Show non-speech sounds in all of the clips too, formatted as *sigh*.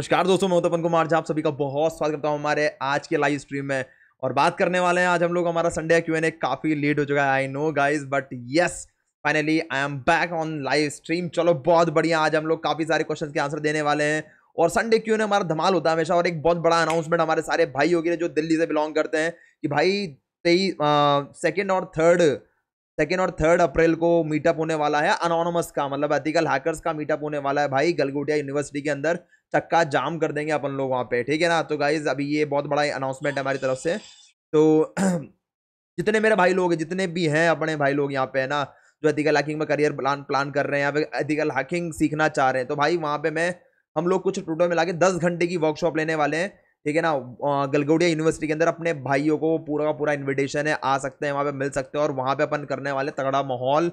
नमस्कार दोस्तों मैं उत्तपन कुमार झा आप सभी का बहुत स्वागत करता हूँ हमारे आज के लाइव स्ट्रीम में और बात करने वाले हैं आज हम लोग हमारा संडे क्यू एन ए काफ़ी लेट हो चुका है I know guys but yes finally I am back on live stream चलो बहुत बढ़िया आज हम लोग काफ़ी सारे क्वेश्चन के आंसर देने वाले हैं और संडे क्यू ने हमारा धमाल होता है हमेशा और एक बहुत बड़ा अनाउंसमेंट हमारे सारे भाई होगी जो दिल्ली से बिलोंग करते हैं कि भाई तेईस सेकेंड और थर्ड सेकेंड और थर्ड अप्रैल को मीटअप होने वाला है अनोनमस का मतलब एथिकल हैकर्स का मीटअप होने वाला है भाई गलगुटिया यूनिवर्सिटी के अंदर चक्का जाम कर देंगे अपन लोग वहाँ पे ठीक है ना तो गाइज अभी ये बहुत बड़ा अनाउंसमेंट है हमारी तरफ से तो *clears throat* जितने मेरे भाई लोग हैं जितने भी हैं अपने भाई लोग यहाँ पे है ना जो एथिकल हैकिंग में करियर प्लान प्लान कर रहे हैं या फिर एथिकल हैकिंग सीखना चाह रहे हैं तो भाई वहाँ पे मैं हम लोग कुछ टूटो में के दस घंटे की वर्कशॉप लेने वाले हैं ठीक है ना गलगौडिया यूनिवर्सिटी के अंदर अपने भाइयों को पूरा का पूरा इन्विटेशन है आ सकते हैं वहाँ पे मिल सकते हैं और वहाँ पे अपन करने वाले तगड़ा माहौल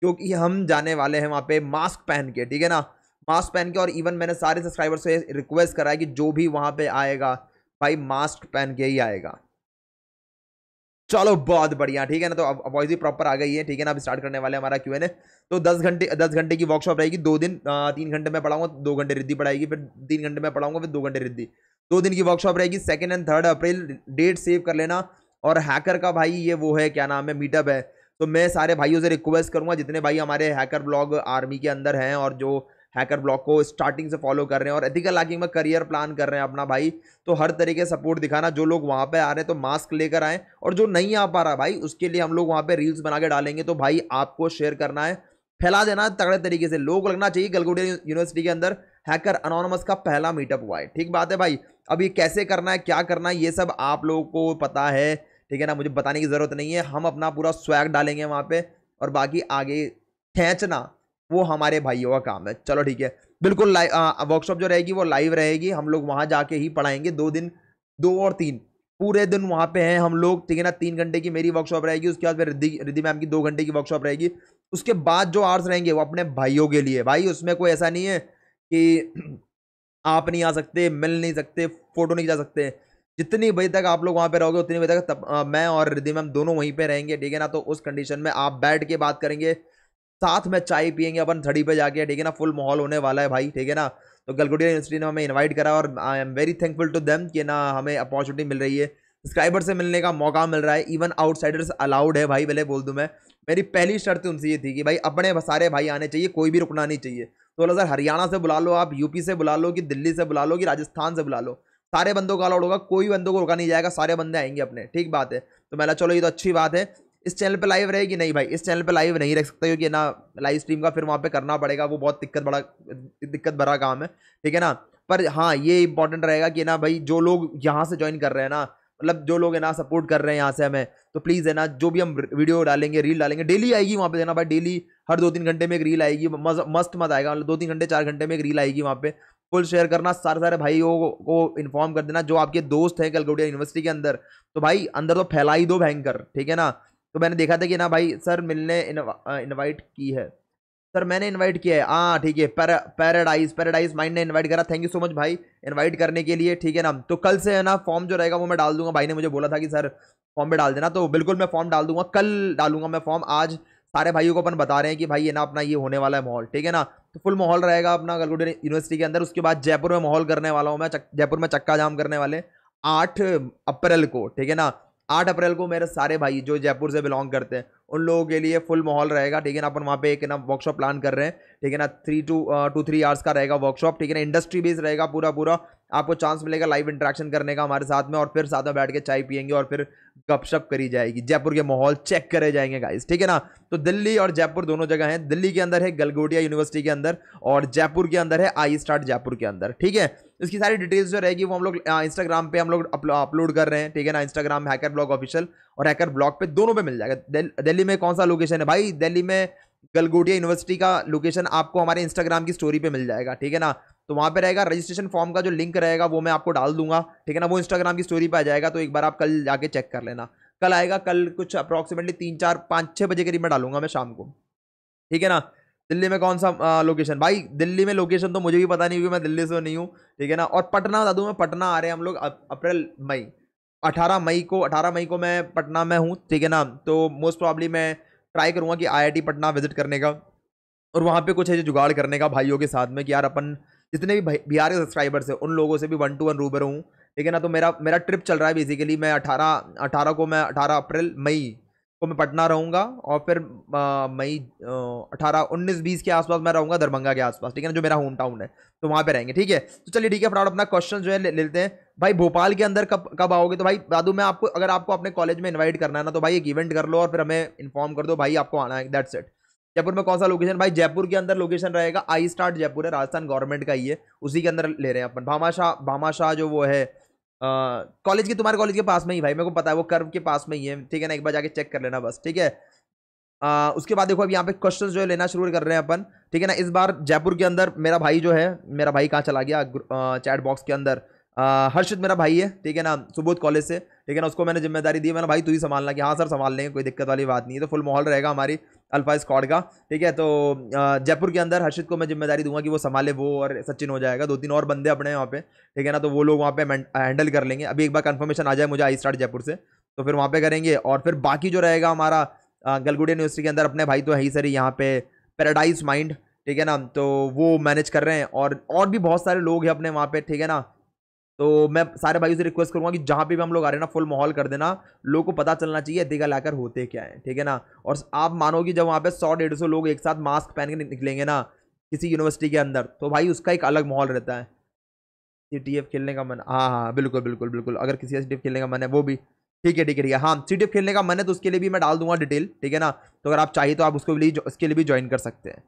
क्योंकि हम जाने वाले हैं वहाँ पे मास्क पहन के ठीक है ना मास्क पहन के और इवन मैंने सारे सब्सक्राइबर से रिक्वेस्ट करा है कि जो भी वहाँ पे आएगा भाई मास्क पहन के ही आएगा चलो बहुत बढ़िया ठीक है ना तो अब वॉइस भी प्रॉपर आ गई है ठीक है ना अब स्टार्ट करने वाले हमारा क्यों है तो दस घंटे दस घंटे की वर्कशॉप रहेगी दो दिन तीन घंटे में पढ़ाऊंगा दो घंटे रिद्धि पढ़ाएगी फिर तीन घंटे में पढ़ाऊंगा फिर दो घंटे रिद्धि दो दिन की वर्कशॉप रहेगी second and third April date save कर लेना और हैकर का भाई ये वो है क्या नाम है मीटअप है तो मैं सारे भाइयों से रिक्वेस्ट करूंगा जितने भाई हमारे हैकर ब्लॉग आर्मी के अंदर हैं और जो हैकर ब्लॉग को स्टार्टिंग से फॉलो कर रहे हैं और एथिकल हैकिंग में करियर प्लान कर रहे हैं अपना भाई तो हर तरीके सपोर्ट दिखाना जो लोग वहाँ पे आ रहे हैं तो मास्क लेकर आएँ और जो नहीं आ पा रहा भाई उसके लिए हम लोग वहाँ पर रील्स बना के डालेंगे तो भाई आपको शेयर करना है फैला देना तगड़े तरीके से लोग लगना चाहिए गलगुडिया यूनिवर्सिटी के अंदर हैकर अनोनमस का पहला मीटअप हुआ है ठीक बात है भाई अब ये कैसे करना है क्या करना है ये सब आप लोगों को पता है ठीक है ना मुझे बताने की ज़रूरत नहीं है हम अपना पूरा स्वैग डालेंगे वहाँ पे और बाकी आगे खेचना वो हमारे भाइयों का काम है चलो ठीक है बिल्कुल वर्कशॉप जो रहेगी वो लाइव रहेगी हम लोग वहाँ जाके ही पढ़ाएंगे दो दिन दो और तीन पूरे दिन वहाँ पे हैं हम लोग ठीक है ना तीन घंटे की मेरी वर्कशॉप रहेगी उसके बाद फिर रिद्धि रिद्धि मैम की दो घंटे की वर्कशॉप रहेगी उसके बाद जो आर्ट्स रहेंगे वो अपने भाइयों के लिए भाई उसमें कोई ऐसा नहीं है कि *clears throat* आप नहीं आ सकते मिल नहीं सकते फ़ोटो नहीं खिंचा सकते जितनी बजे तक आप लोग वहाँ पर रहोगे उतनी बजे तक तब आ, मैं और रिद्धि मैम दोनों वहीं पर रहेंगे ठीक है ना तो उस कंडीशन में आप बैठ के बात करेंगे साथ में चाय पियेंगे अपन थड़ी पे जाके ठीक है ना फुल माहौल होने वाला है भाई ठीक है ना तो गलगुडिया यूनिवर्सिटी ने हमें इन्वाइट करा और I am very thankful to them कि ना हमें अपॉर्चुनिटी मिल रही है सब्सक्राइबर से मिलने का मौका मिल रहा है इवन आउटसाइडर्स अलाउड है भाई पहले बोल दूँ मैं मेरी पहली शर्त उनसे ये थी कि भाई अपने सारे भाई आने चाहिए कोई भी रुकना नहीं चाहिए तो बोला सर हरियाणा से बुला लो आप यूपी से बुला लो कि दिल्ली से बुला लो कि राजस्थान से बुला लो सारे बंदों का अलाउड होगा कोई बंदों को रुका नहीं जाएगा सारे बंदे आएंगे अपने ठीक बात है तो मैं चलो ये तो अच्छी बात है इस चैनल पे लाइव रहेगी नहीं भाई इस चैनल पे लाइव नहीं रख सकता क्योंकि ना लाइव स्ट्रीम का फिर वहाँ पे करना पड़ेगा वो बहुत दिक्कत बड़ा दिक्कत भरा काम है ठीक है ना पर हाँ ये इंपॉर्टेंट रहेगा कि ना भाई जो लोग यहाँ से ज्वाइन कर रहे हैं ना मतलब जो लोग है ना सपोर्ट कर रहे हैं यहाँ से हमें तो प्लीज़ है ना जो भी हम वीडियो डालेंगे रील डालेंगे डेली आएगी वहाँ पे देना भाई डेली हर दो तीन घंटे में एक रील आएगी मस्त मत आएगा मतलब दो तीन घंटे चार घंटे में एक रील आएगी वहाँ पे फुल शेयर करना सारे सारे भाइयों को इन्फॉर्म कर देना जो आपके दोस्त हैं कलकुटिया यूनिवर्सिटी के अंदर तो भाई अंदर तो फैला ही दो भयंकर ठीक है ना तो मैंने देखा था कि ना भाई सर मिलने इनवाइट की है सर मैंने इनवाइट किया है हाँ ठीक है पैराडाइज पैराडाइज माइंड ने इनवाइट करा थैंक यू सो मच भाई इनवाइट करने के लिए ठीक है ना तो कल से है ना फॉर्म जो रहेगा वो मैं डाल दूंगा भाई ने मुझे बोला था कि सर फॉर्म में डाल देना तो बिल्कुल मैं फॉर्म डाल दूंगा कल डालूंगा मैं फॉर्म आज सारे भाइयों को अपन बता रहे हैं कि भाई ये ना अपना ये होने वाला है माहौल ठीक है ना तो फुल माहौल रहेगा अपना गलगुडे यूनिवर्सिटी के अंदर उसके बाद जयपुर में माहौल करने वाला हूँ मैं जयपुर में चक्का जाम करने वाले आठ अप्रैल को ठीक है ना आठ अप्रैल को मेरे सारे भाई जो जयपुर से बिलोंग करते हैं उन लोगों के लिए फुल माहौल रहेगा ठीक है ना अपन वहाँ पे एक ना वर्कशॉप प्लान कर रहे हैं ठीक है ना three two two three hours का रहेगा वर्कशॉप ठीक है ना इंडस्ट्री बेस्ड रहेगा पूरा पूरा आपको चांस मिलेगा लाइव इंट्रैक्शन करने का हमारे साथ में और फिर साथ में बैठ के चाय पियेंगे और फिर गपशप करी जाएगी जयपुर के माहौल चेक करे जाएंगे गाइस ठीक है ना तो दिल्ली और जयपुर दोनों जगह हैं दिल्ली के अंदर है गलगोटिया यूनिवर्सिटी के अंदर और जयपुर के अंदर है आई स्टार्ट जयपुर के अंदर ठीक है इसकी सारी डिटेल्स जो रहेगी वो हम लोग इंस्टाग्राम पे हम लोग अपलोड कर रहे हैं ठीक है ना इंस्टाग्राम हैकर ब्लॉग ऑफिशियल और हैकर ब्लॉक पे दोनों पे मिल जाएगा दिल्ली में कौन सा लोकेशन है भाई दिल्ली में गलगोटिया यूनिवर्सिटी का लोकेशन आपको हमारे इंस्टाग्राम की स्टोरी पे मिल जाएगा ठीक है ना तो वहाँ पे रहेगा रजिस्ट्रेशन फॉर्म का जो लिंक रहेगा वो मैं आपको डाल दूंगा ठीक है ना वो इंस्टाग्राम की स्टोरी पे आ जाएगा तो एक बार आप कल जाके चेक कर लेना कल आएगा कल कुछ अप्रॉक्सीमेटली तीन चार पाँच छः बजे करीब मैं डालूंगा मैं शाम को ठीक है ना दिल्ली में कौन सा लोकेशन भाई दिल्ली में लोकेशन तो मुझे भी पता नहीं क्योंकि मैं दिल्ली से नहीं हूँ ठीक है ना और पटना बता दूँ मैं पटना आ रहे हैं हम लोग अप्रैल मई 18 मई को 18 मई को मैं पटना में हूँ ठीक है ना तो मोस्ट प्रॉब्ली मैं ट्राई करूँगा कि आई पटना विजिट करने का और वहाँ पे कुछ है जो जुगाड़ करने का भाइयों के साथ में कि यार अपन जितने भी बिहार के सब्सक्राइबर्स हैं उन लोगों से भी वन टू वन रूबर हूँ ठीक है ना तो मेरा मेरा ट्रिप चल रहा है बेसिकली मैं अठारह अठारह को मैं अठारह अप्रैल मई को मैं पटना रहूँगा और फिर मई अठारह उन्नीस बीस के आसपास मैं रहूँगा दरभंगा के आसपास ठीक है ना जो मेरा होम टाउन है तो वहाँ पे रहेंगे ठीक है तो चलिए ठीक है फटाफट अपना क्वेश्चन जो है ले लेते हैं भाई भोपाल के अंदर कब कब आओगे तो भाई दादू मैं आपको अगर आपको अपने कॉलेज में इन्वाइट करना है ना तो भाई एक इवेंट कर लो और फिर हमें इन्फॉर्म कर दो भाई आपको आना है दैट सेट जयपुर में कौन सा लोकेशन भाई जयपुर के अंदर लोकेशन रहेगा आई स्टार्ट जयपुर है राजस्थान गवर्नमेंट का ही है उसी के अंदर ले रहे हैं अपन भामाशाह भामाशाह जो वो है कॉलेज की तुम्हारे कॉलेज के पास में ही भाई मेरे को पता है वो कर्व के पास में ही है ठीक है ना एक बार जाके चेक कर लेना बस ठीक है आ, उसके बाद देखो अब यहाँ पे क्वेश्चन जो है लेना शुरू कर रहे हैं अपन ठीक है ना इस बार जयपुर के अंदर मेरा भाई जो है मेरा भाई कहाँ चला गया चैट बॉक्स के अंदर हर्षित मेरा भाई है ठीक है ना सुबोध कॉलेज से ठीक है ना उसको मैंने जिम्मेदारी दी मैंने भाई तू ही संभालना कि हाँ सर संभाल लेंगे कोई दिक्कत वाली बात नहीं है तो फुल माहौल रहेगा हमारी अल्फा स्कॉड का ठीक है तो जयपुर के अंदर हर्षित को मैं जिम्मेदारी दूंगा कि वो संभाले वो और सचिन हो जाएगा दो तीन और बंदे अपने वहाँ पे ठीक है ना तो वो लोग वहाँ पे हैंडल कर लेंगे अभी एक बार कंफर्मेशन आ जाए मुझे आई स्टार्ट जयपुर से तो फिर वहाँ पे करेंगे और फिर बाकी जो रहेगा हमारा गलगुडी यूनिवर्सिटी के अंदर अपने भाई तो है ही सर यहाँ पे पैराडाइज माइंड ठीक है ना तो वो मैनेज कर रहे हैं और और भी बहुत सारे लोग हैं अपने वहाँ पे ठीक है ना तो मैं सारे भाइयों से रिक्वेस्ट करूंगा कि जहाँ भी हम लोग आ रहे हैं ना फुल माहौल कर देना लोगों को पता चलना चाहिए दिगा लाकर होते क्या है ठीक है ना और आप मानोगे जब वहाँ पे सौ डेढ़ सौ लोग एक साथ मास्क पहन के निकलेंगे ना किसी यूनिवर्सिटी के अंदर तो भाई उसका एक अलग माहौल रहता है सी टी एफ खेलने का मन हाँ हाँ बिल्कुल बिल्कुल बिल्कुल अगर किसी टी एफ खेलने का मन है वो भी ठीक है ठीक है ठीक है हाँ सी टी एफ खेलने का मन है तो उसके लिए भी मैं डाल दूंगा डिटेल ठीक है ना तो अगर आप चाहिए तो आप उसको भी उसके लिए भी ज्वाइन कर सकते हैं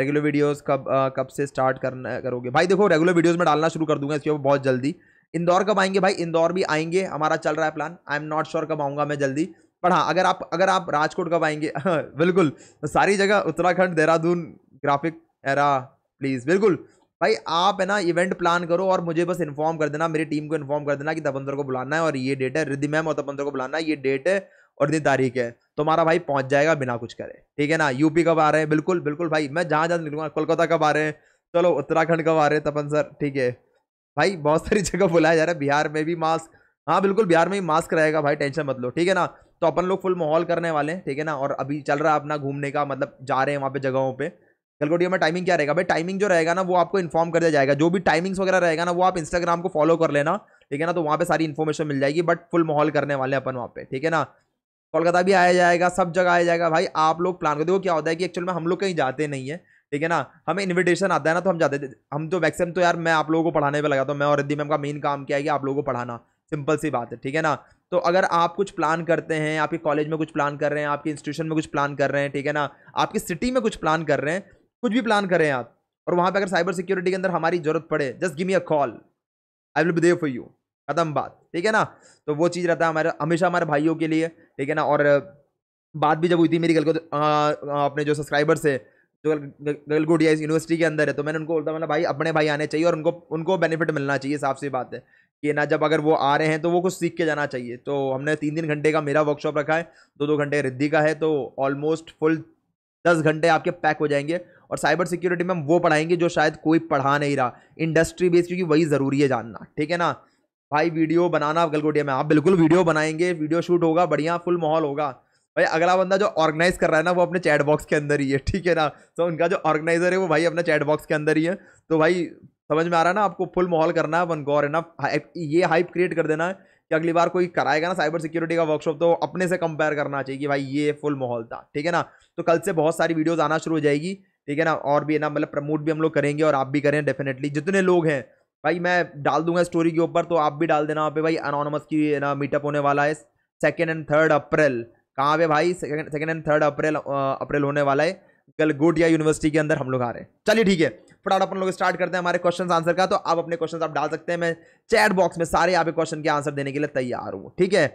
रेगुलर वीडियोस कब आ, कब से स्टार्ट करना करोगे भाई देखो रेगुलर वीडियोस में डालना शुरू कर दूंगा इसके ऊपर बहुत जल्दी इंदौर कब आएंगे भाई इंदौर भी आएंगे हमारा चल रहा है plan I am not sure कब आऊँगा मैं जल्दी पर हाँ अगर आप अगर आप राजकोट कब आएंगे *laughs* बिल्कुल सारी जगह उत्तराखंड देहरादून ग्राफिक एरा प्लीज़ बिल्कुल भाई आप है ना इवेंट प्लान करो और मुझे बस इन्फॉर्म कर देना मेरी टीम को इन्फॉर्म कर देना कि तपंद्र को बुलाना है और ये डेट है रिद्धि मैम और तपंद्र को बुलाना है ये डेट है और इतनी तारीख है तो हमारा भाई पहुंच जाएगा बिना कुछ करे ठीक है ना यूपी कब आ रहे हैं बिल्कुल बिल्कुल भाई मैं जहाँ जहाँ निकलूंगा कोलकाता कब आ रहे हैं चलो उत्तराखंड कब आ रहे हैं तपन सर ठीक है भाई बहुत सारी *laughs* जगह बुलाया जा रहा है बिहार में भी मास्क हाँ बिल्कुल बिहार में भी मास्क रहेगा भाई टेंशन मत लो ठीक है ना तो अपन लोग फुल माहौल करने वाले हैं ठीक है ना और अभी चल रहा है अपना घूमने का मतलब जा रहे हैं वहाँ पे जगहों पे गलगोटिया में टाइमिंग क्या रहेगा भाई टाइमिंग जो रहेगा ना वो आपको इन्फॉर्म कर दिया जाएगा जो भी टाइमिंग्स वगैरह रहेगा ना वो आप इंस्टाग्राम को फॉलो कर लेना ठीक है ना तो वहाँ पे सारी इन्फॉर्मेशन मिल जाएगी बट फुल माहौल करने वाले हैं अपन वहाँ पे ठीक है ना कोलकाता भी आया जाएगा सब जगह आया जाएगा भाई आप लोग प्लान कर देखो क्या होता है कि एक्चुअल में हम लोग कहीं जाते नहीं है ठीक है ना हमें इनविटेशन आता है ना तो हम जाते हम तो मैक्सिमम तो यार मैं आप लोगों को पढ़ाने पे लगा तो मैं और रिद्धि मैम का मेन काम क्या है कि आप लोगों को पढ़ाना सिंपल सी बात है ठीक है ना तो अगर आप कुछ प्लान करते हैं आपके कॉलेज में कुछ प्लान कर रहे हैं आपके इंस्टीट्यूशन में कुछ प्लान कर रहे हैं ठीक है ना आपकी सिटी में कुछ प्लान कर रहे हैं कुछ भी प्लान कर रहे हैं आप और वहाँ पर अगर साइबर सिक्योरिटी के अंदर हमारी जरूरत पड़े just give me a call I will be there for you खत्म बात ठीक है ना तो वो चीज़ रहता है हमारे हमेशा हमारे भाइयों के लिए ठीक है ना और बात भी जब हुई थी मेरी गलगो तो, अपने जो सब्सक्राइबर्स है जो गलगोट या यूनिवर्सिटी के अंदर है तो मैंने उनको बोलता मतलब भाई अपने भाई आने चाहिए और उनको उनको बेनिफिट मिलना चाहिए साफ सी बात है कि ना जब अगर वो आ रहे हैं तो वो कुछ सीख के जाना चाहिए तो हमने तीन तीन घंटे का मेरा वर्कशॉप रखा है दो दो घंटे रिद्धि का है तो ऑलमोस्ट फुल दस घंटे आपके पैक हो जाएंगे और साइबर सिक्योरिटी में हम वो पढ़ाएंगे जो शायद कोई पढ़ा नहीं रहा इंडस्ट्री बेस्ड क्योंकि वही ज़रूरी है जानना ठीक है ना भाई वीडियो बनाना गलगोडिया में आप बिल्कुल वीडियो बनाएंगे वीडियो शूट होगा बढ़िया फुल माहौल होगा भाई अगला बंदा जो ऑर्गेनाइज कर रहा है ना वो अपने चैट बॉक्स के अंदर ही है ठीक है ना तो उनका जो ऑर्गेनाइजर है वो भाई अपने चैट बॉक्स के अंदर ही है तो भाई समझ में आ रहा है ना आपको फुल माहौल करना है वन गौर है ना ये हाइप क्रिएट कर देना है कि अगली बार कोई कराएगा ना साइबर सिक्योरिटी का वर्कशॉप तो अपने से कंपेयर करना चाहिए कि भाई ये फुल माहौल था ठीक है ना तो कल से बहुत सारी वीडियोज़ आना शुरू हो जाएगी ठीक है ना और भी है ना मतलब प्रमोट भी हम लोग करेंगे और आप भी करें डेफिनेटली जितने लोग हैं भाई मैं डाल दूंगा स्टोरी के ऊपर तो आप भी डाल देना वहाँ पे भाई अनोनमस की ना मीटअप होने वाला है सेकेंड एंड थर्ड अप्रैल कहाँ पे भाई second and third April April होने वाला है गोटिया यूनिवर्सिटी के अंदर हम लोग आ रहे हैं चलिए ठीक है फटाफट अपन लोग स्टार्ट करते हैं हमारे क्वेश्चन आंसर का तो आप अपने क्वेश्चन आप डाल सकते हैं मैं चैट बॉक्स में सारे यहाँ पे क्वेश्चन के आंसर देने के लिए तैयार हूँ ठीक है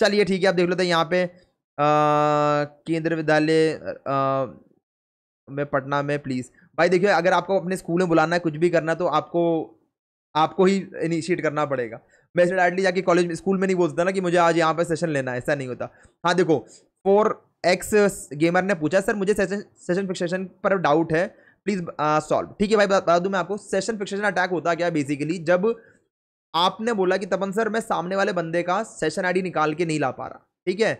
चलिए ठीक है आप देख लेते हैं यहाँ पे केंद्रीय विद्यालय में पटना में प्लीज़ भाई देखिए अगर आपको अपने स्कूल में बुलाना है कुछ भी करना है तो आपको आपको ही इनिशिएट करना पड़ेगा मैं इसे डायरेक्टली जाके कॉलेज स्कूल में नहीं बोलता ना कि मुझे आज यहाँ पर सेशन लेना है ऐसा नहीं होता हाँ देखो फोर एक्स गेमर ने पूछा सर मुझे सेशन सेशन फिक्सेशन पर डाउट है प्लीज़ सॉल्व ठीक है भाई बता दूँ मैं आपको सेशन फिक्सेशन अटैक होता क्या बेसिकली जब आपने बोला कि तपन सर मैं सामने वाले बंदे का सेशन आई निकाल के नहीं ला पा रहा ठीक है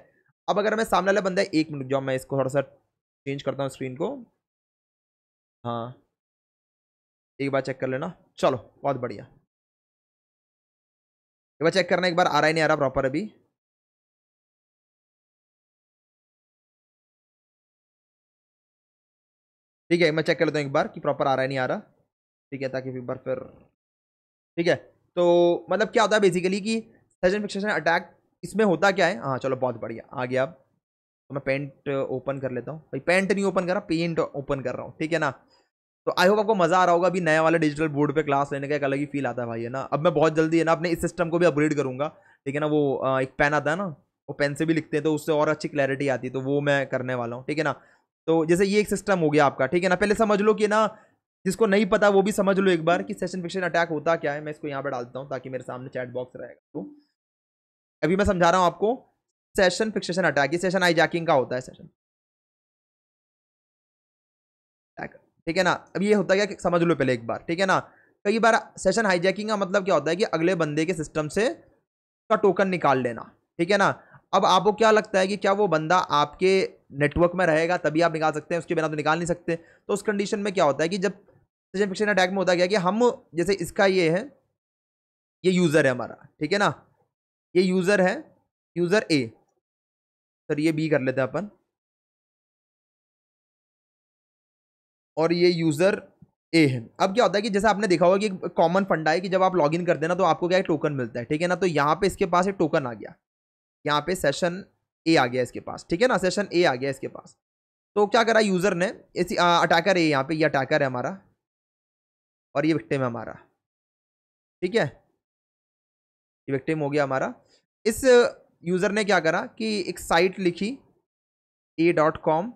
अब अगर मैं सामने वाला बंदा एक मिनट जाओ मैं इसको थोड़ा सा चेंज करता हूँ स्क्रीन को हाँ एक बार चेक कर लेना चलो बहुत बढ़िया एक बार चेक करना एक बार आ रहा नहीं आ रहा प्रॉपर अभी ठीक है मैं चेक कर लेता हूँ एक बार कि प्रॉपर आ रहा है नहीं आ रहा ठीक है ताकि एक बार फिर ठीक है तो मतलब क्या होता है बेसिकली कि सजन फिक्सेशन अटैक इसमें होता क्या है हाँ चलो बहुत बढ़िया आ गया अब तो मैं पेंट ओपन कर लेता हूँ भाई पेंट नहीं ओपन कर रहा पेंट ओपन कर रहा हूँ ठीक है ना तो आई होप आपको मजा आ रहा होगा अभी नया वाला डिजिटल बोर्ड पे क्लास लेने का एक अलग ही फील आता है भाई है ना अब मैं बहुत जल्दी है ना अपने इस सिस्टम को भी अपग्रेड करूंगा ठीक है ना वो एक पेन आता है ना वो पेन से भी लिखते हैं तो उससे और अच्छी क्लैरिटी आती है तो वो मैं करने वाला हूँ ठीक है ना तो जैसे ये एक सिस्टम हो गया आपका ठीक है ना पहले समझ लो कि ना जिसको नहीं पता वो भी समझ लो एक बार कि सेशन फिक्शन अटैक होता क्या है मैं इसको यहाँ पर डालता हूँ ताकि मेरे सामने चैट बॉक्स रहेगा तो अभी मैं समझा रहा हूँ आपको सेशन फिक्सेशन अटैक ये सेशन आई का होता है सेशन ठीक है ना अब ये होता है क्या समझ लो पहले एक बार ठीक है ना कई बार सेशन हाईजैकिंग का मतलब क्या होता है कि अगले बंदे के सिस्टम से का टोकन निकाल लेना ठीक है ना अब आपको क्या लगता है कि क्या वो बंदा आपके नेटवर्क में रहेगा तभी आप निकाल सकते हैं उसके बिना तो निकाल नहीं सकते तो उस कंडीशन में क्या होता है कि जब सेशन फिक्शन अटैक में होता क्या कि हम जैसे इसका ये है ये यूज़र है हमारा ठीक है ना ये यूज़र है यूज़र ए सर ये बी कर लेते हैं अपन और ये यूज़र ए है अब क्या होता है कि जैसे आपने देखा होगा कि एक कॉमन फंडा है कि जब आप लॉग करते हैं ना तो आपको क्या टोकन मिलता है ठीक है ना तो यहाँ पे इसके पास एक टोकन आ गया यहाँ पे सेशन ए आ गया इसके पास ठीक है ना सेशन ए आ गया इसके पास तो क्या करा यूज़र ने इसी अटैकर है यहाँ पे ये अटैकर है हमारा और ये विक्टिम है हमारा ठीक है ये विक्टिम हो गया हमारा इस यूज़र ने क्या करा कि एक साइट लिखी ए डॉट कॉम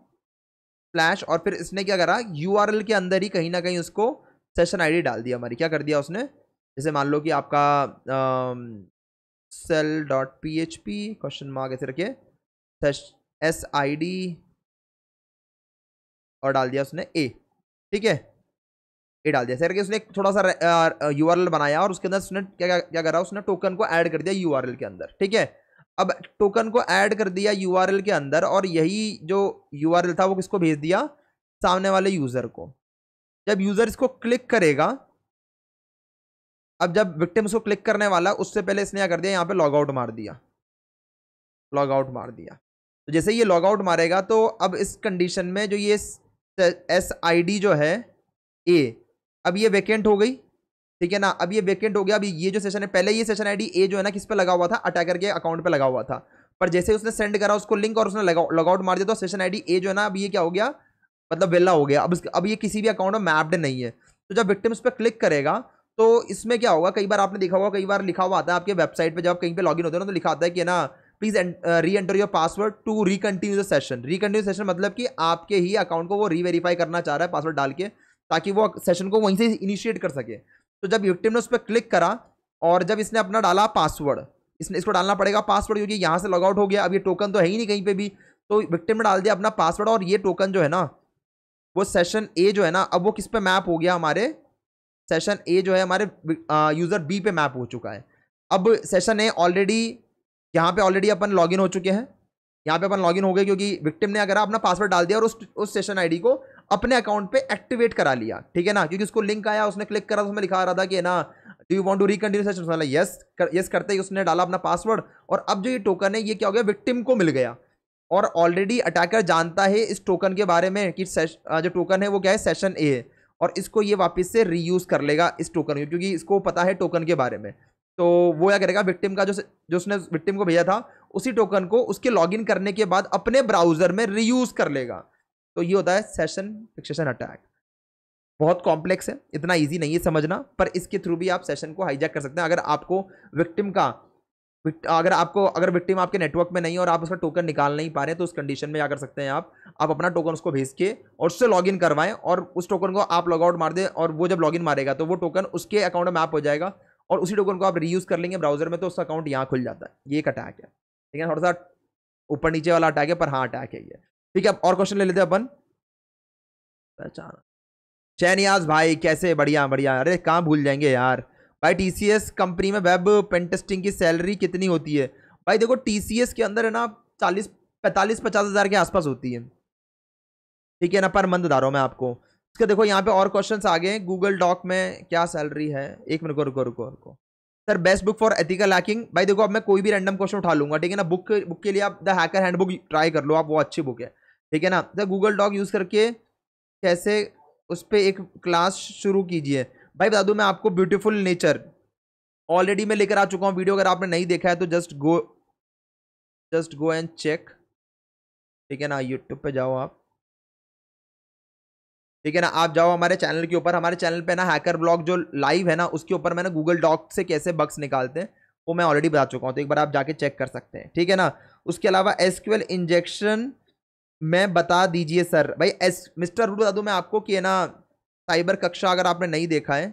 स्लैश और फिर इसने क्या करा यू के अंदर ही कहीं ना कहीं उसको सेशन आई डाल दिया हमारी क्या कर दिया उसने जैसे मान लो कि आपका sell dot P H P question mark ऐसे रखिए एस आई डी और डाल दिया उसने ए ठीक है ए डाल दिया सर उसने थोड़ा सा यू बनाया और उसके अंदर उसने क्या क्या, क्या करा उसने टोकन को ऐड कर दिया यू के अंदर ठीक है अब टोकन को ऐड कर दिया यूआरएल के अंदर और यही जो यूआरएल था वो किसको भेज दिया सामने वाले यूज़र को जब यूज़र इसको क्लिक करेगा अब जब विक्टिम इसको क्लिक करने वाला उससे पहले इसने क्या कर दिया यहाँ पे लॉग आउट मार दिया लॉग आउट मार दिया तो जैसे ये लॉग आउट मारेगा तो अब इस कंडीशन में जो ये एस आई डी जो है ए अब ये वैकेंट हो गई ठीक है ना अब ये वेकेंट हो गया अभी ये जो सेशन है पहले ये सेशन आई ए जो है ना किस पर लगा हुआ था अटैकर के अकाउंट पर लगा हुआ था पर जैसे उसने सेंड करा उसको लिंक और उसने लॉगआउट मार दिया तो सेशन आई ए जो है ना अब ये क्या हो गया मतलब वेला हो गया अब अब ये किसी भी अकाउंट में मैप्ड नहीं है तो जब विक्टिम्स पर क्लिक करेगा तो इसमें क्या होगा कई बार आपने देखा होगा कई बार लिखा हुआ आता है आपके वेबसाइट पे जब कहीं पर लॉगिन होते हो ना तो लिखा आता है कि ना please reenter your password to recontinue the session recontinue session मतलब कि आपके ही अकाउंट को वो रीवेरीफाई करना चाह रहा है पासवर्ड डाल के ताकि वो सेशन को वहीं से इनिशिएट कर सके तो जब विक्टिम ने उस पर क्लिक करा और जब इसने अपना डाला पासवर्ड इसने इसको डालना पड़ेगा पासवर्ड क्योंकि यहाँ से लॉगआउट हो गया अब ये टोकन तो है ही नहीं कहीं पे भी तो विक्टिम ने डाल दिया अपना पासवर्ड और ये टोकन जो है ना वो सेशन ए जो है ना अब वो किस पे मैप हो गया हमारे सेशन ए जो है हमारे यूज़र बी पे मैप हो चुका है अब सेशन ए ऑलरेडी यहाँ पे ऑलरेडी अपन लॉगिन हो चुके हैं यहाँ पे अपन लॉगिन हो गए क्योंकि विक्टिम ने अगर अपना पासवर्ड डाल दिया और उस उस सेशन आईडी को अपने अकाउंट पे एक्टिवेट करा लिया ठीक है ना क्योंकि उसको लिंक आया उसने क्लिक करा तो उसमें लिखा रहा था कि ना do you want to recontinue session वाला यस यस करते ही उसने डाला अपना पासवर्ड और अब जो ये टोकन है ये क्या हो गया विक्टिम को मिल गया और ऑलरेडी अटैकर जानता है इस टोकन के बारे में कि जो टोकन है वो क्या है सेशन ए है और इसको ये वापस से रीयूज़ कर लेगा इस टोकन को क्योंकि इसको पता है टोकन के बारे में तो वो क्या करेगा विक्टिम का जो जो उसने विक्टिम को भेजा था उसी टोकन को उसके लॉगिन करने के बाद अपने ब्राउज़र में रीयूज़ कर लेगा तो ये होता है सेशन फिक्सेशन अटैक बहुत कॉम्प्लेक्स है इतना इजी नहीं है समझना पर इसके थ्रू भी आप सेशन को हाईजैक कर सकते हैं अगर आपको विक्टिम का अगर आपको अगर विक्टिम आपके नेटवर्क में नहीं है और आप उसका टोकन निकाल नहीं पा रहे तो उस कंडीशन में क्या कर सकते हैं आप आप अपना टोकन उसको भेज के और उससे लॉगिन करवाएं और उस टोकन को आप लॉगआउट मार दें और वो जब लॉगिन मारेगा तो वो टोकन उसके अकाउंट में मैप हो जाएगा और उसी टोकन को आप रीयूज़ कर लेंगे ब्राउजर में तो उसका अकाउंट यहाँ खुल जाता है ये एक अटैक है ठीक है थोड़ा सा ऊपर नीचे वाला अटैक है पर हाँ अटैक है ये ठीक है अब और क्वेश्चन ले लेते अपन पहचान चैनियाज भाई कैसे बढ़िया बढ़िया अरे कहाँ भूल जाएंगे यार भाई टी कंपनी में वेब पेंटेस्टिंग की सैलरी कितनी होती है भाई देखो टी के अंदर है ना चालीस पैंतालीस पचास हज़ार के आसपास होती है ठीक है ना पर मंथ बता मैं आपको इसके देखो यहाँ पे और क्वेश्चन आ गए हैं गूगल डॉक में क्या सैलरी है एक मिनट को रुको रुको रुको sir best book for ethical hacking भाई देखो अब मैं कोई भी रैंडम क्वेश्चन उठा लूंगा ठीक है ना बुक बुक के लिए आप द हैकर हैंडबुक ट्राई कर लो आप वो अच्छी बुक है ठीक है ना तो गूगल डॉक यूज़ करके कैसे उस पर एक क्लास शुरू कीजिए भाई बता दूँ मैं आपको ब्यूटीफुल नेचर ऑलरेडी मैं लेकर आ चुका हूँ वीडियो अगर आपने नहीं देखा है तो just go just go and check ठीक है ना यूट्यूब पे जाओ आप ठीक है ना आप जाओ हमारे चैनल के ऊपर हमारे चैनल पे ना हैकर ब्लॉग जो लाइव है ना उसके ऊपर मैंने गूगल डॉक से कैसे बक्स निकालते हैं वो मैं ऑलरेडी बता चुका हूँ तो एक बार आप जाके चेक कर सकते हैं ठीक है ना उसके अलावा एसक्यूएल इंजेक्शन मैं बता दीजिए सर भाई एस मिस्टर रूल बता दूँ मैं आपको कि है ना साइबर कक्षा अगर आपने नहीं देखा है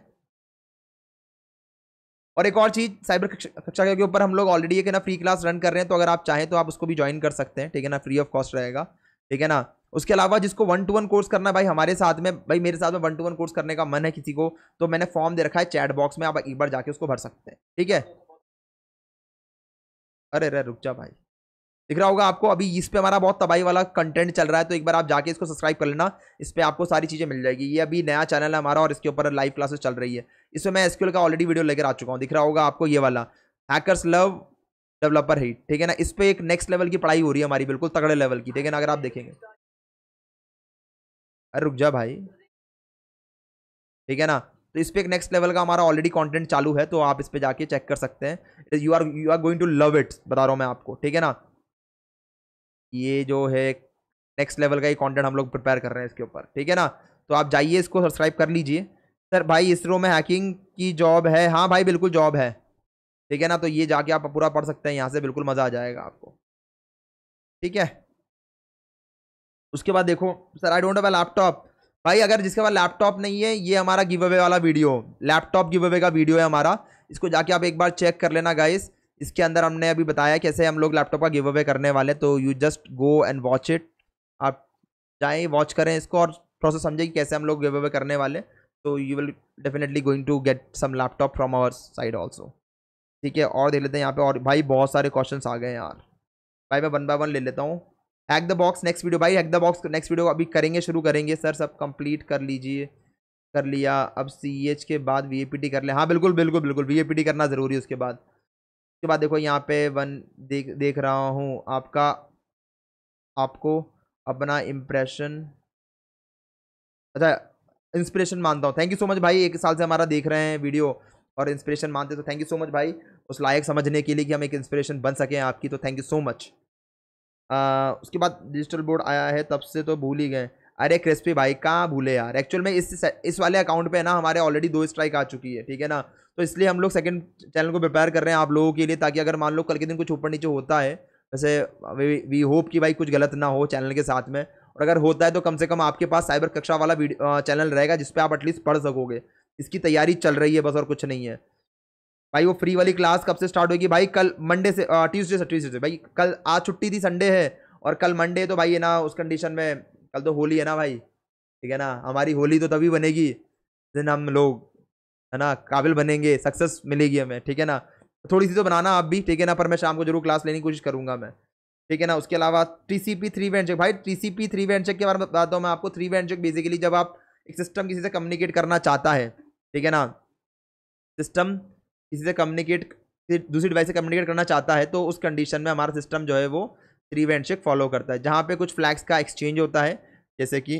और एक और चीज़ साइबर कक्षा के ऊपर हम लोग ऑलरेडी एक ना फ्री क्लास रन कर रहे हैं तो अगर आप चाहें तो आप उसको भी ज्वाइन कर सकते हैं ठीक है ना फ्री ऑफ कॉस्ट रहेगा ठीक है ना उसके अलावा जिसको वन टू वन कोर्स करना भाई हमारे साथ में भाई मेरे साथ में वन टू वन कोर्स करने का मन है किसी को तो मैंने फॉर्म दे रखा है चैट बॉक्स में आप एक बार जाके उसको भर सकते हैं ठीक है अरे अरे रुक जा भाई दिख रहा होगा आपको अभी इस पे हमारा बहुत तबाही वाला कंटेंट चल रहा है तो एक बार आप जाके इसको सब्सक्राइब कर लेना इस पर आपको सारी चीज़ें मिल जाएगी ये अभी नया चैनल है हमारा और इसके ऊपर लाइव क्लासेस चल रही है इसमें मैं एसक्यूएल का ऑलरेडी वीडियो लेकर आ चुका हूँ दिख रहा होगा आपको ये वाला हैकर्स लव डेवलपर ही ठीक है ना इस पर एक नेक्स्ट लेवल की पढ़ाई हो रही है हमारी बिल्कुल तगड़े लेवल की ठीक है ना अगर आप देखेंगे अरे रुक जा भाई ठीक है ना तो इस पर एक नेक्स्ट लेवल का हमारा ऑलरेडी कंटेंट चालू है तो आप इस पर जाके चेक कर सकते हैं you are you are going to love it बता रहा हूँ मैं आपको ठीक है ना ये जो है नेक्स्ट लेवल का ही कंटेंट हम लोग प्रिपेयर कर रहे हैं इसके ऊपर ठीक है ना तो आप जाइए इसको सब्सक्राइब कर लीजिए सर भाई इसरो में हैकिंग की जॉब है हाँ भाई बिल्कुल जॉब है ठीक है ना तो ये जाके आप पूरा पढ़ सकते हैं यहाँ से बिल्कुल मज़ा आ जाएगा आपको ठीक है उसके बाद देखो sir I don't have a laptop भाई अगर जिसके पास लैपटॉप नहीं है ये हमारा गिव अवे वाला वीडियो लैपटॉप गिव अवे का वीडियो है हमारा इसको जाके आप एक बार चेक कर लेना गाइस इसके अंदर हमने अभी बताया कैसे हम लोग लैपटॉप का गिव अवे करने वाले तो you just go and watch it आप जाएँ वॉच करें इसको और प्रोसेस समझें कि कैसे हम लोग गिव अवे करने वाले तो you will definitely going to get some laptop from our side also ठीक है और देख लेते हैं यहाँ पे और भाई बहुत सारे क्वेश्चन आ गए यार भाई मैं वन बाय वन ले लेता हूँ Hack The Box next video भाई Hack The Box next video अभी करेंगे शुरू करेंगे सर सब कंप्लीट कर लीजिए कर लिया अब सी एच के बाद वी ए पी टी कर लें हाँ बिल्कुल बिल्कुल बिल्कुल वी ए पी टी करना ज़रूरी है उसके बाद उसके बाद देखो यहाँ पे वन देख देख रहा हूँ आपका आपको अपना इम्प्रेशन अच्छा इंस्पिरेशन मानता हूँ थैंक यू सो मच भाई एक साल से हमारा देख रहे हैं वीडियो और इंस्पिरेशन मानते तो थैंक यू सो मच भाई उस लायक समझने के लिए कि हम एक इंस्पिरेशन बन सकें आपकी तो थैंक यू सो मच उसके बाद डिजिटल बोर्ड आया है तब से तो भूल ही गए अरे क्रिस्पी भाई कहाँ भूले यार एक्चुअल में इस इस वाले अकाउंट पे ना हमारे ऑलरेडी दो स्ट्राइक आ चुकी है ठीक है ना तो इसलिए हम लोग सेकंड चैनल को प्रिपेयर कर रहे हैं आप लोगों के लिए ताकि अगर मान लो कल के दिन कुछ ऊपर नीचे होता है वैसे वी होप कि भाई कुछ गलत ना हो चैनल के साथ में और अगर होता है तो कम से कम आपके पास साइबर कक्षा वाला चैनल रहेगा जिसपे आप एटलीस्ट पढ़ सकोगे इसकी तैयारी चल रही है बस और कुछ नहीं है भाई वो फ्री वाली क्लास कब से स्टार्ट होगी भाई कल मंडे से ट्यूसडे से ट्यूसडे से भाई कल आज छुट्टी थी संडे है और कल मंडे तो भाई है ना उस कंडीशन में कल तो होली है ना भाई ठीक है ना हमारी होली तो तभी बनेगी दिन हम लोग है ना काबिल बनेंगे सक्सेस मिलेगी हमें ठीक है ना थोड़ी सी तो बनाना आप भी ठीक है ना पर मैं शाम को जरूर क्लास लेने की कोशिश करूँगा मैं ठीक है ना उसके अलावा टी सी पी थ्री वैंड चेक भाई टी सी पी थ्री वैंड चेक के बारे में बताता हूँ मैं आपको थ्री वैंड चेक बेसिकली जब आप एक सिस्टम किसी से कम्युनिकेट करना चाहता है ठीक है ना सिस्टम किसी से कम्युनिकेट दूसरी डिवाइस से कम्युनिकेट करना चाहता है तो उस कंडीशन में हमारा सिस्टम जो है वो थ्री वैंड चेक फॉलो करता है जहाँ पे कुछ फ्लैग्स का एक्सचेंज होता है जैसे कि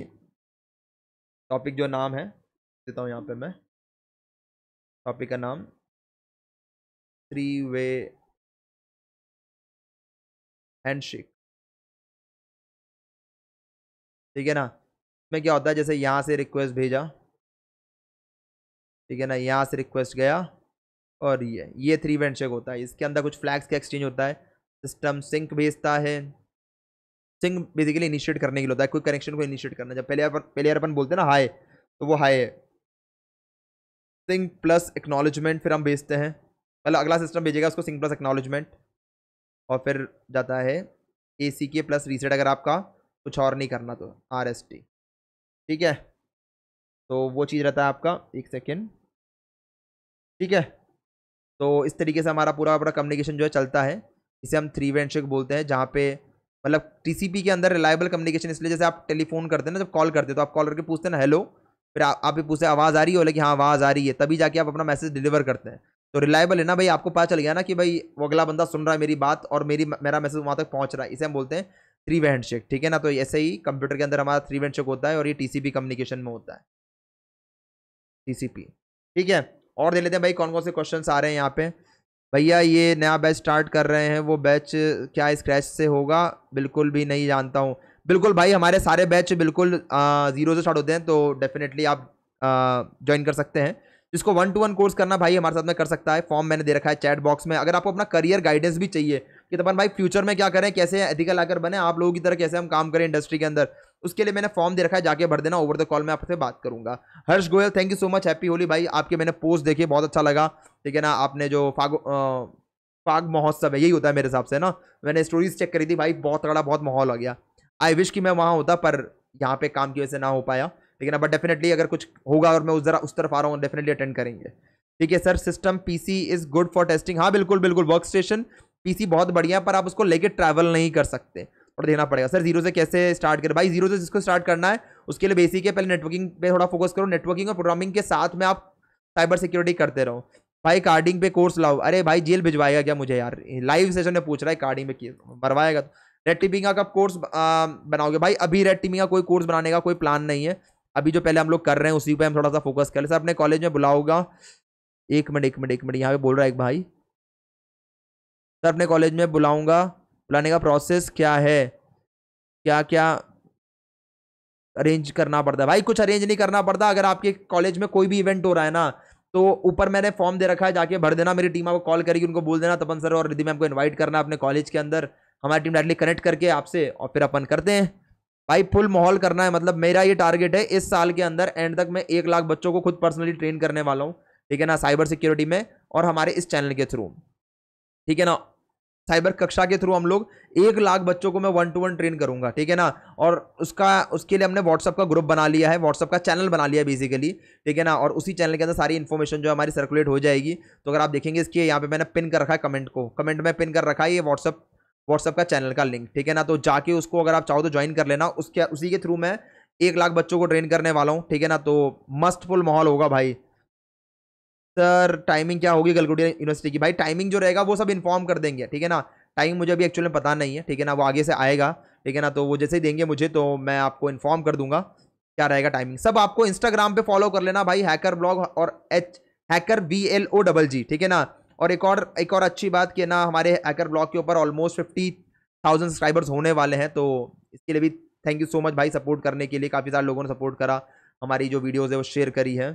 टॉपिक जो नाम है देता हूँ यहाँ पे मैं टॉपिक का नाम थ्री वे हैंडशेक ठीक है ना इसमें क्या होता है जैसे यहाँ से रिक्वेस्ट भेजा ठीक है ना यहाँ से रिक्वेस्ट गया और ये ये थ्री वे हैंडशेक होता है इसके अंदर कुछ फ्लैग्स का एक्सचेंज होता है सिस्टम सिंक भेजता है सिंक बेसिकली इनिशिएट करने के लिए होता है कोई कनेक्शन को इनिशिएट करना जब पहले पहले अपन बोलते हैं ना हाय तो वो हाय है सिंग प्लस एक्नोलॉजमेंट फिर हम भेजते हैं पहले मतलब अगला सिस्टम भेजेगा उसको सिंग प्लस एक्नोलॉजमेंट और फिर जाता है ए सी के प्लस रीसेट अगर आपका कुछ और नहीं करना तो आर एस टी ठीक है तो वो चीज़ रहता है आपका एक सेकेंड ठीक है तो इस तरीके से हमारा पूरा पूरा कम्युनिकेशन जो है चलता है इसे हम थ्री वेंट शेक बोलते हैं जहाँ पे मतलब टीसीपी के अंदर रिलायबल कम्युनिकेशन इसलिए जैसे आप टेलीफोन करते हैं ना जब कॉल करते हैं तो आप कॉल करके पूछते हैं ना हेलो फिर आ, आप पूछते हैं आवाज़ आ रही है बोले कि हाँ आवाज़ आ रही है तभी जाके आप अपना मैसेज डिलीवर करते हैं तो रिलायबल है ना भाई आपको पता चल गया ना कि भाई वो अगला बंदा सुन रहा है मेरी बात और मेरी मेरा मैसेज वहाँ तक पहुँच रहा है इसे हम बोलते हैं थ्री वे हैंड शेक ठीक है ना तो ऐसे ही कंप्यूटर के अंदर हमारा थ्री वे हैंड शेक होता है और ये टीसीपी कम्युनिकेशन में होता है टीसीपी ठीक है और दे लेते हैं भाई कौन कौन से क्वेश्चन आ रहे हैं यहाँ पे भैया ये नया बैच स्टार्ट कर रहे हैं वो बैच क्या स्क्रैच से होगा बिल्कुल भी नहीं जानता हूँ बिल्कुल भाई हमारे सारे बैच बिल्कुल ज़ीरो से स्टार्ट होते हैं तो डेफिनेटली आप ज्वाइन कर सकते हैं जिसको वन टू वन कोर्स करना भाई हमारे साथ में कर सकता है फॉर्म मैंने दे रखा है चैट बॉक्स में अगर आपको अपना करियर गाइडेंस भी चाहिए कि तपन भाई फ्यूचर में क्या करें कैसे एथिकल आकर बने आप लोगों की तरह कैसे हम काम करें इंडस्ट्री के अंदर उसके लिए मैंने फॉर्म दे रखा है जाके भर देना ओवर द कॉल में आपसे बात करूंगा Harsh Goyal thank you so much happy Holi भाई आपके मैंने पोस्ट देखे बहुत अच्छा लगा ठीक है ना आपने जो फागो फाग महोत्सव है यही होता है मेरे हिसाब से ना मैंने स्टोरीज चेक करी थी भाई बहुत तगड़ा बहुत माहौल आ गया आई विश कि मैं वहाँ होता पर यहाँ पे काम की वजह से ना हो पाया लेकिन अब डेफिनेटली अगर कुछ होगा और मैं उस जरा उस तरफ आ रहा हूँ डेफिनेटली अटेंड करेंगे ठीक है sir system PC is good for testing हाँ बिल्कुल बिल्कुल वर्क स्टेशन पीसी बहुत बढ़िया पर आप उसको लेके ट्रैवल नहीं कर सकते और देना पड़ेगा सर जीरो से कैसे स्टार्ट करें भाई जीरो से जिसको स्टार्ट करना है उसके लिए बेसिक है पहले नेटवर्किंग पे थोड़ा फोकस करो नेटवर्किंग और प्रोग्रामिंग के साथ में आप साइबर सिक्योरिटी करते रहो भाई कार्डिंग पे कोर्स लाओ अरे भाई जेल भिजवाएगा क्या मुझे यार लाइव सेशन में पूछ रहा है कार्डिंग पे मरवाएगा तो रेड टीपिंग का कोर्स बनाओगे भाई अभी रेड टीमिंग का कोई कोर्स बनाने का कोई प्लान नहीं है अभी जो पहले हम लोग कर रहे हैं उसी पर हम थोड़ा सा फोकस कर ले सर अपने कॉलेज में बुलाऊंगा एक मिनट एक मिनट एक मिनट यहाँ पे बोल रहा है एक भाई सर अपने कॉलेज में बुलाऊंगा बुलाने का प्रोसेस क्या है क्या क्या अरेंज करना पड़ता है भाई कुछ अरेंज नहीं करना पड़ता अगर आपके कॉलेज में कोई भी इवेंट हो रहा है ना तो ऊपर मैंने फॉर्म दे रखा है जाके भर देना मेरी टीम आपको कॉल करेगी उनको बोल देना तपन सर और रिधि मैम को इन्वाइट करना अपने कॉलेज के अंदर हमारी टीम डायरेक्टली कनेक्ट करके आपसे और फिर अपन करते हैं भाई फुल माहौल करना है मतलब मेरा ये टारगेट है इस साल के अंदर एंड तक मैं एक लाख बच्चों को खुद पर्सनली ट्रेन करने वाला हूँ ठीक है ना साइबर सिक्योरिटी में और हमारे इस चैनल के थ्रू ठीक है ना साइबर कक्षा के थ्रू हम लोग एक लाख बच्चों को मैं वन टू वन ट्रेन करूंगा ठीक है ना और उसका उसके लिए हमने व्हाट्सअप का ग्रुप बना लिया है व्हाट्सअप का चैनल बना लिया है बेसिकली ठीक है ना और उसी चैनल के अंदर सारी इन्फॉर्मेशन जो हमारी सर्कुलेट हो जाएगी तो अगर आप देखेंगे इसके यहाँ पे मैंने पिन कर रखा है कमेंट को कमेंट में पिन कर रखा है ये व्हाट्सअप व्हाट्सअप का चैनल का लिंक ठीक है ना तो जाके उसको अगर आप चाहो तो ज्वाइन कर लेना उसके उसी के थ्रू मैं एक लाख बच्चों को ट्रेन करने वाला हूँ ठीक है ना तो मस्त फुल माहौल होगा भाई सर टाइमिंग क्या होगी गलगुडिया यूनिवर्सिटी की भाई टाइमिंग जो रहेगा वो सब इन्फॉर्म कर देंगे ठीक है ना टाइम मुझे अभी एक्चुअली में पता नहीं है ठीक है ना वो आगे से आएगा ठीक है ना तो वो जैसे ही देंगे मुझे तो मैं आपको इन्फॉर्म कर दूंगा क्या रहेगा टाइमिंग सब आपको इंस्टाग्राम पे फॉलो कर लेना भाई हैकर ब्लॉग और H hacker B L O double G ठीक है ना और एक और एक और अच्छी बात कि ना हमारे हैकर ब्लॉग के ऊपर ऑलमोस्ट फिफ्टी थाउजेंड सब्सक्राइबर्स होने वाले हैं तो इसके लिए भी थैंक यू सो मच भाई सपोर्ट करने के लिए काफ़ी सारे लोगों ने सपोर्ट करा हमारी जो वीडियोज़ है वो शेयर करी है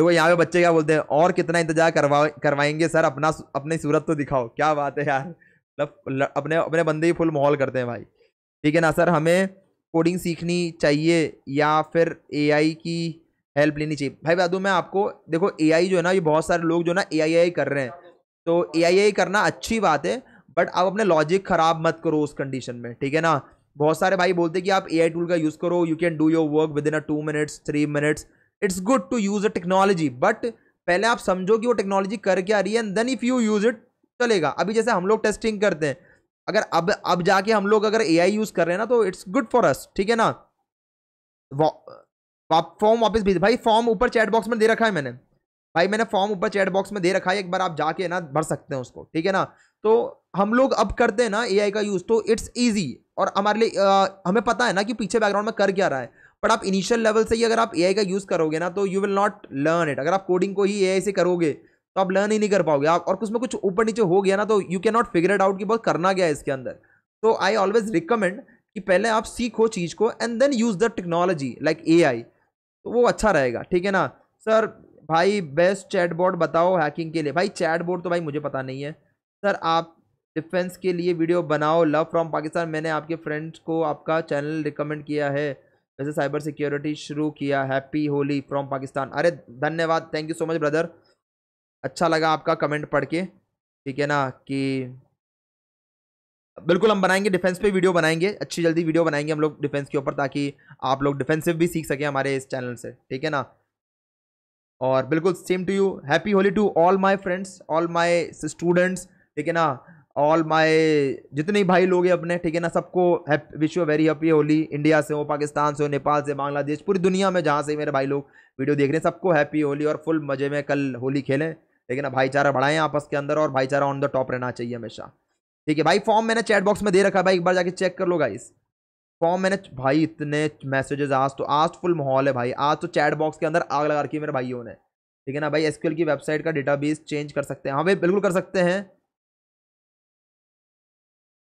देखो यहाँ पे बच्चे क्या बोलते हैं और कितना इंतजार करवा करवाएंगे सर अपना अपनी सूरत तो दिखाओ क्या बात है यार मतलब अपने अपने बंदे ही फुल माहौल करते हैं भाई ठीक है ना सर हमें कोडिंग सीखनी चाहिए या फिर एआई की हेल्प लेनी चाहिए भाई बादू मैं आपको देखो ए जो है ना ये बहुत सारे लोग जो ना ए कर रहे हैं तो ए करना अच्छी बात है बट आप अपने लॉजिक ख़राब मत करो उस कंडीशन में ठीक है ना बहुत सारे भाई बोलते हैं कि आप ए टूल का यूज़ करो you can do your work within a two minutes three minutes it's good to use a technology but पहले आप समझो कि वो टेक्नोलॉजी कर क्या रही है and then if you use it चलेगा अभी जैसे हम लोग टेस्टिंग करते हैं अगर अब अब जाके हम लोग अगर ए यूज़ कर रहे हैं ना तो इट्स गुड फॉर अस ठीक है ना तो आप फॉर्म वापस भेज भाई फॉर्म ऊपर चैट बॉक्स में दे रखा है मैंने भाई मैंने फॉर्म ऊपर चैट बॉक्स में दे रखा है एक बार आप जाके ना भर सकते हैं उसको ठीक है ना तो हम लोग अब करते हैं ना एआई का यूज़ तो इट्स ईजी और हमारे लिए आ, हमें पता है ना कि पीछे बैकग्राउंड में कर क्या रहा है बट आप इनिशियल लेवल से ही अगर आप एआई का यूज़ करोगे ना तो you will not learn it अगर आप कोडिंग को ही ए से करोगे तो आप लर्न ही नहीं कर पाओगे आप और उसमें कुछ ऊपर नीचे हो गया ना तो you can not figure it out कि बहुत करना गया है इसके अंदर तो आई ऑलवेज रिकमेंड कि पहले आप सीखो चीज़ को and then use the technology like a तो वो अच्छा रहेगा ठीक है ना सर भाई बेस्ट चैट बोर्ड बताओ हैकिंग के लिए भाई चैट बोर्ड तो भाई मुझे पता नहीं है सर आप डिफेंस के लिए वीडियो बनाओ लव फ्रॉम पाकिस्तान मैंने आपके फ्रेंड्स को आपका चैनल रिकमेंड किया है वैसे साइबर सिक्योरिटी शुरू किया हैप्पी होली फ्रॉम पाकिस्तान अरे धन्यवाद thank you so much brother अच्छा लगा आपका कमेंट पढ़ के ठीक है ना कि बिल्कुल हम बनाएंगे डिफेंस पे वीडियो बनाएंगे अच्छी जल्दी वीडियो बनाएंगे हम लोग डिफेंस के ऊपर ताकि आप लोग डिफेंसिव भी सीख सकें हमारे इस चैनल से ठीक है ना और बिल्कुल same to you happy Holi to all my friends all my students ठीक है ना ऑल माय जितने भाई लोग हैं अपने ठीक है ना सबको wish you very happy Holi India से हो पाकिस्तान से हो नेपाल से बांग्लादेश पूरी दुनिया में जहाँ से मेरे भाई लोग वीडियो देख रहे हैं सबको हैप्पी होली और फुल मज़े में कल होली खेलें ना भाईचारा बढ़ाएं आपस के अंदर और भाईचारा ऑन द टॉप रहना चाहिए हमेशा ठीक है भाई फॉर्म मैंने चैट बॉक्स में दे रखा है भाई एक बार जाके चेक कर लो गाइस फॉर्म मैंने भाई इतने मैसेजेस आज तो आज फुल तो माहौल है भाई आज तो चैट बॉक्स के अंदर आग लगा रखी है मेरे भाइयों ने ठीक है ना भाई एसक्यूएल की वेबसाइट का डेटाबेस चेंज कर सकते हैं हाँ भाई बिल्कुल कर सकते हैं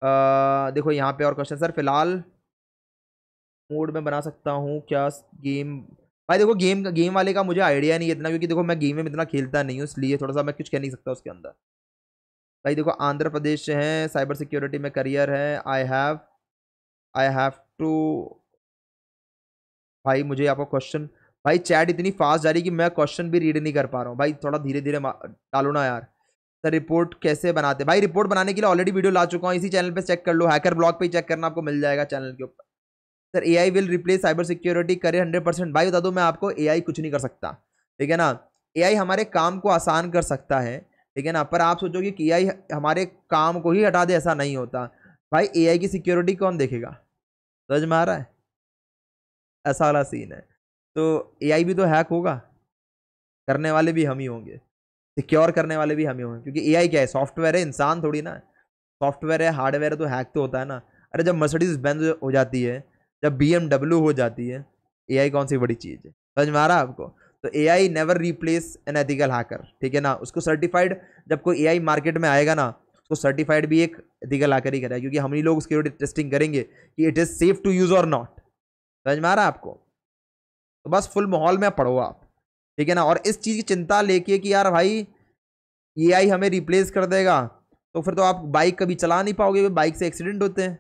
आ, देखो यहाँ पे और क्वेश्चन सर फिलहाल मोड में बना सकता हूँ क्या गेम भाई देखो गेम गेम वाले का मुझे आइडिया नहीं है इतना क्योंकि देखो मैं गेम में इतना खेलता नहीं हूँ इसलिए थोड़ा सा मैं कुछ कह नहीं सकता उसके अंदर भाई देखो आंध्र प्रदेश से साइबर सिक्योरिटी में करियर है I have I have to भाई मुझे आपका क्वेश्चन भाई चैट इतनी फास्ट जा रही कि मैं क्वेश्चन भी रीड नहीं कर पा रहा हूँ भाई थोड़ा धीरे धीरे डालो ना यार सर रिपोर्ट कैसे बनाते भाई रिपोर्ट बनाने के लिए ऑलरेडी वीडियो ला चुका हूँ इसी चैनल पे चेक कर लो हैकर ब्लॉग पे चेक करना आपको मिल जाएगा चैनल के ऊपर sir a will replace cyber security करे हंड्रेड परसेंट भाई बता दो मैं आपको ए कुछ नहीं कर सकता ठीक है ना ए हमारे काम को आसान कर सकता है ठीक है ना पर आप सोचोगे कि ए हमारे काम को ही हटा दे ऐसा नहीं होता भाई ए की सिक्योरिटी कौन देखेगा रज में आ रहा है ऐसा वाला सीन है तो ए भी तो हैक होगा करने वाले भी हम ही होंगे सिक्योर करने वाले भी हम ही होंगे क्योंकि ए क्या है सॉफ्टवेयर है इंसान थोड़ी ना सॉफ्टवेयर है हार्डवेयर तो हैक तो होता है ना अरे जब मर्सडीज बेंज हो जाती है जब बी हो जाती है ए कौन सी बड़ी चीज़ है समझ में आ रहा है आपको तो A I never replace an ethical hacker ठीक है ना उसको सर्टिफाइड जब कोई ए आई मार्केट में आएगा ना उसको सर्टिफाइड भी एक एथिकल हैकर ही करेगा क्योंकि हम ही लोग सिक्योरिटी टेस्टिंग करेंगे कि it is safe to use और नॉट समझ में आ रहा है आपको तो बस फुल माहौल में पढ़ो आप ठीक है ना और इस चीज़ की चिंता लेके कि यार भाई ए आई हमें रिप्लेस कर देगा तो फिर तो आप बाइक कभी चला नहीं पाओगे बाइक से एक्सीडेंट होते हैं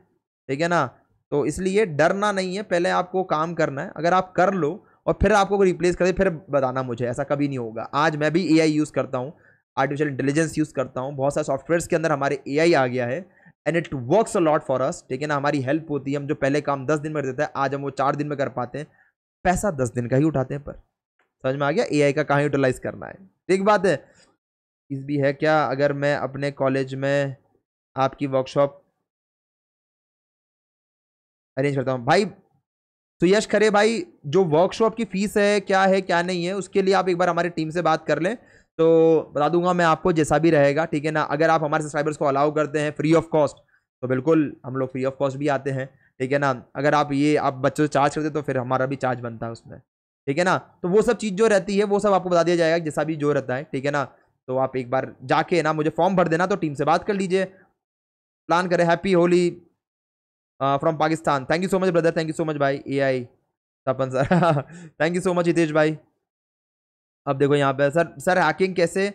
ठीक है ना तो इसलिए डरना नहीं है पहले आपको काम करना है अगर आप कर लो और फिर आपको रिप्लेस कर फिर बताना मुझे ऐसा कभी नहीं होगा आज मैं भी ए यूज़ करता हूँ आर्टिफिशियल इंटेलिजेंस यूज़ करता हूँ बहुत सारे सॉफ्टवेयर्स के अंदर हमारे ए आ गया है and it works a lot for us ठीक है ना हमारी हेल्प होती है हम जो पहले काम दस दिन में देते हैं आज हम वो चार दिन में कर पाते हैं पैसा दस दिन का ही उठाते हैं पर समझ में आ गया ए का कहाँ यूटिलाइज करना है ठीक तो बात है इस भी है क्या अगर मैं अपने कॉलेज में आपकी वर्कशॉप अरेंज करता हूँ भाई तो यश खरे भाई जो वर्कशॉप की फ़ीस है क्या है क्या नहीं है उसके लिए आप एक बार हमारी टीम से बात कर लें तो बता दूंगा मैं आपको जैसा भी रहेगा ठीक है ना अगर आप हमारे सब्सक्राइबर्स को अलाउ करते हैं फ्री ऑफ कॉस्ट तो बिल्कुल हम लोग फ्री ऑफ कॉस्ट भी आते हैं ठीक है ना अगर आप ये आप बच्चों से चार्ज करते तो फिर हमारा भी चार्ज बनता है उसमें ठीक है ना तो वो सब चीज़ जो रहती है वो सब आपको बता दिया जाएगा जैसा भी जो रहता है ठीक है ना तो आप एक बार जाके ना मुझे फॉर्म भर देना तो टीम से बात कर लीजिए प्लान करें happy Holi from Pakistan thank you so much brother thank you so much भाई A I Tapan sir thank you so much Hitesh भाई अब देखो यहाँ पे सर सर हैकिंग कैसे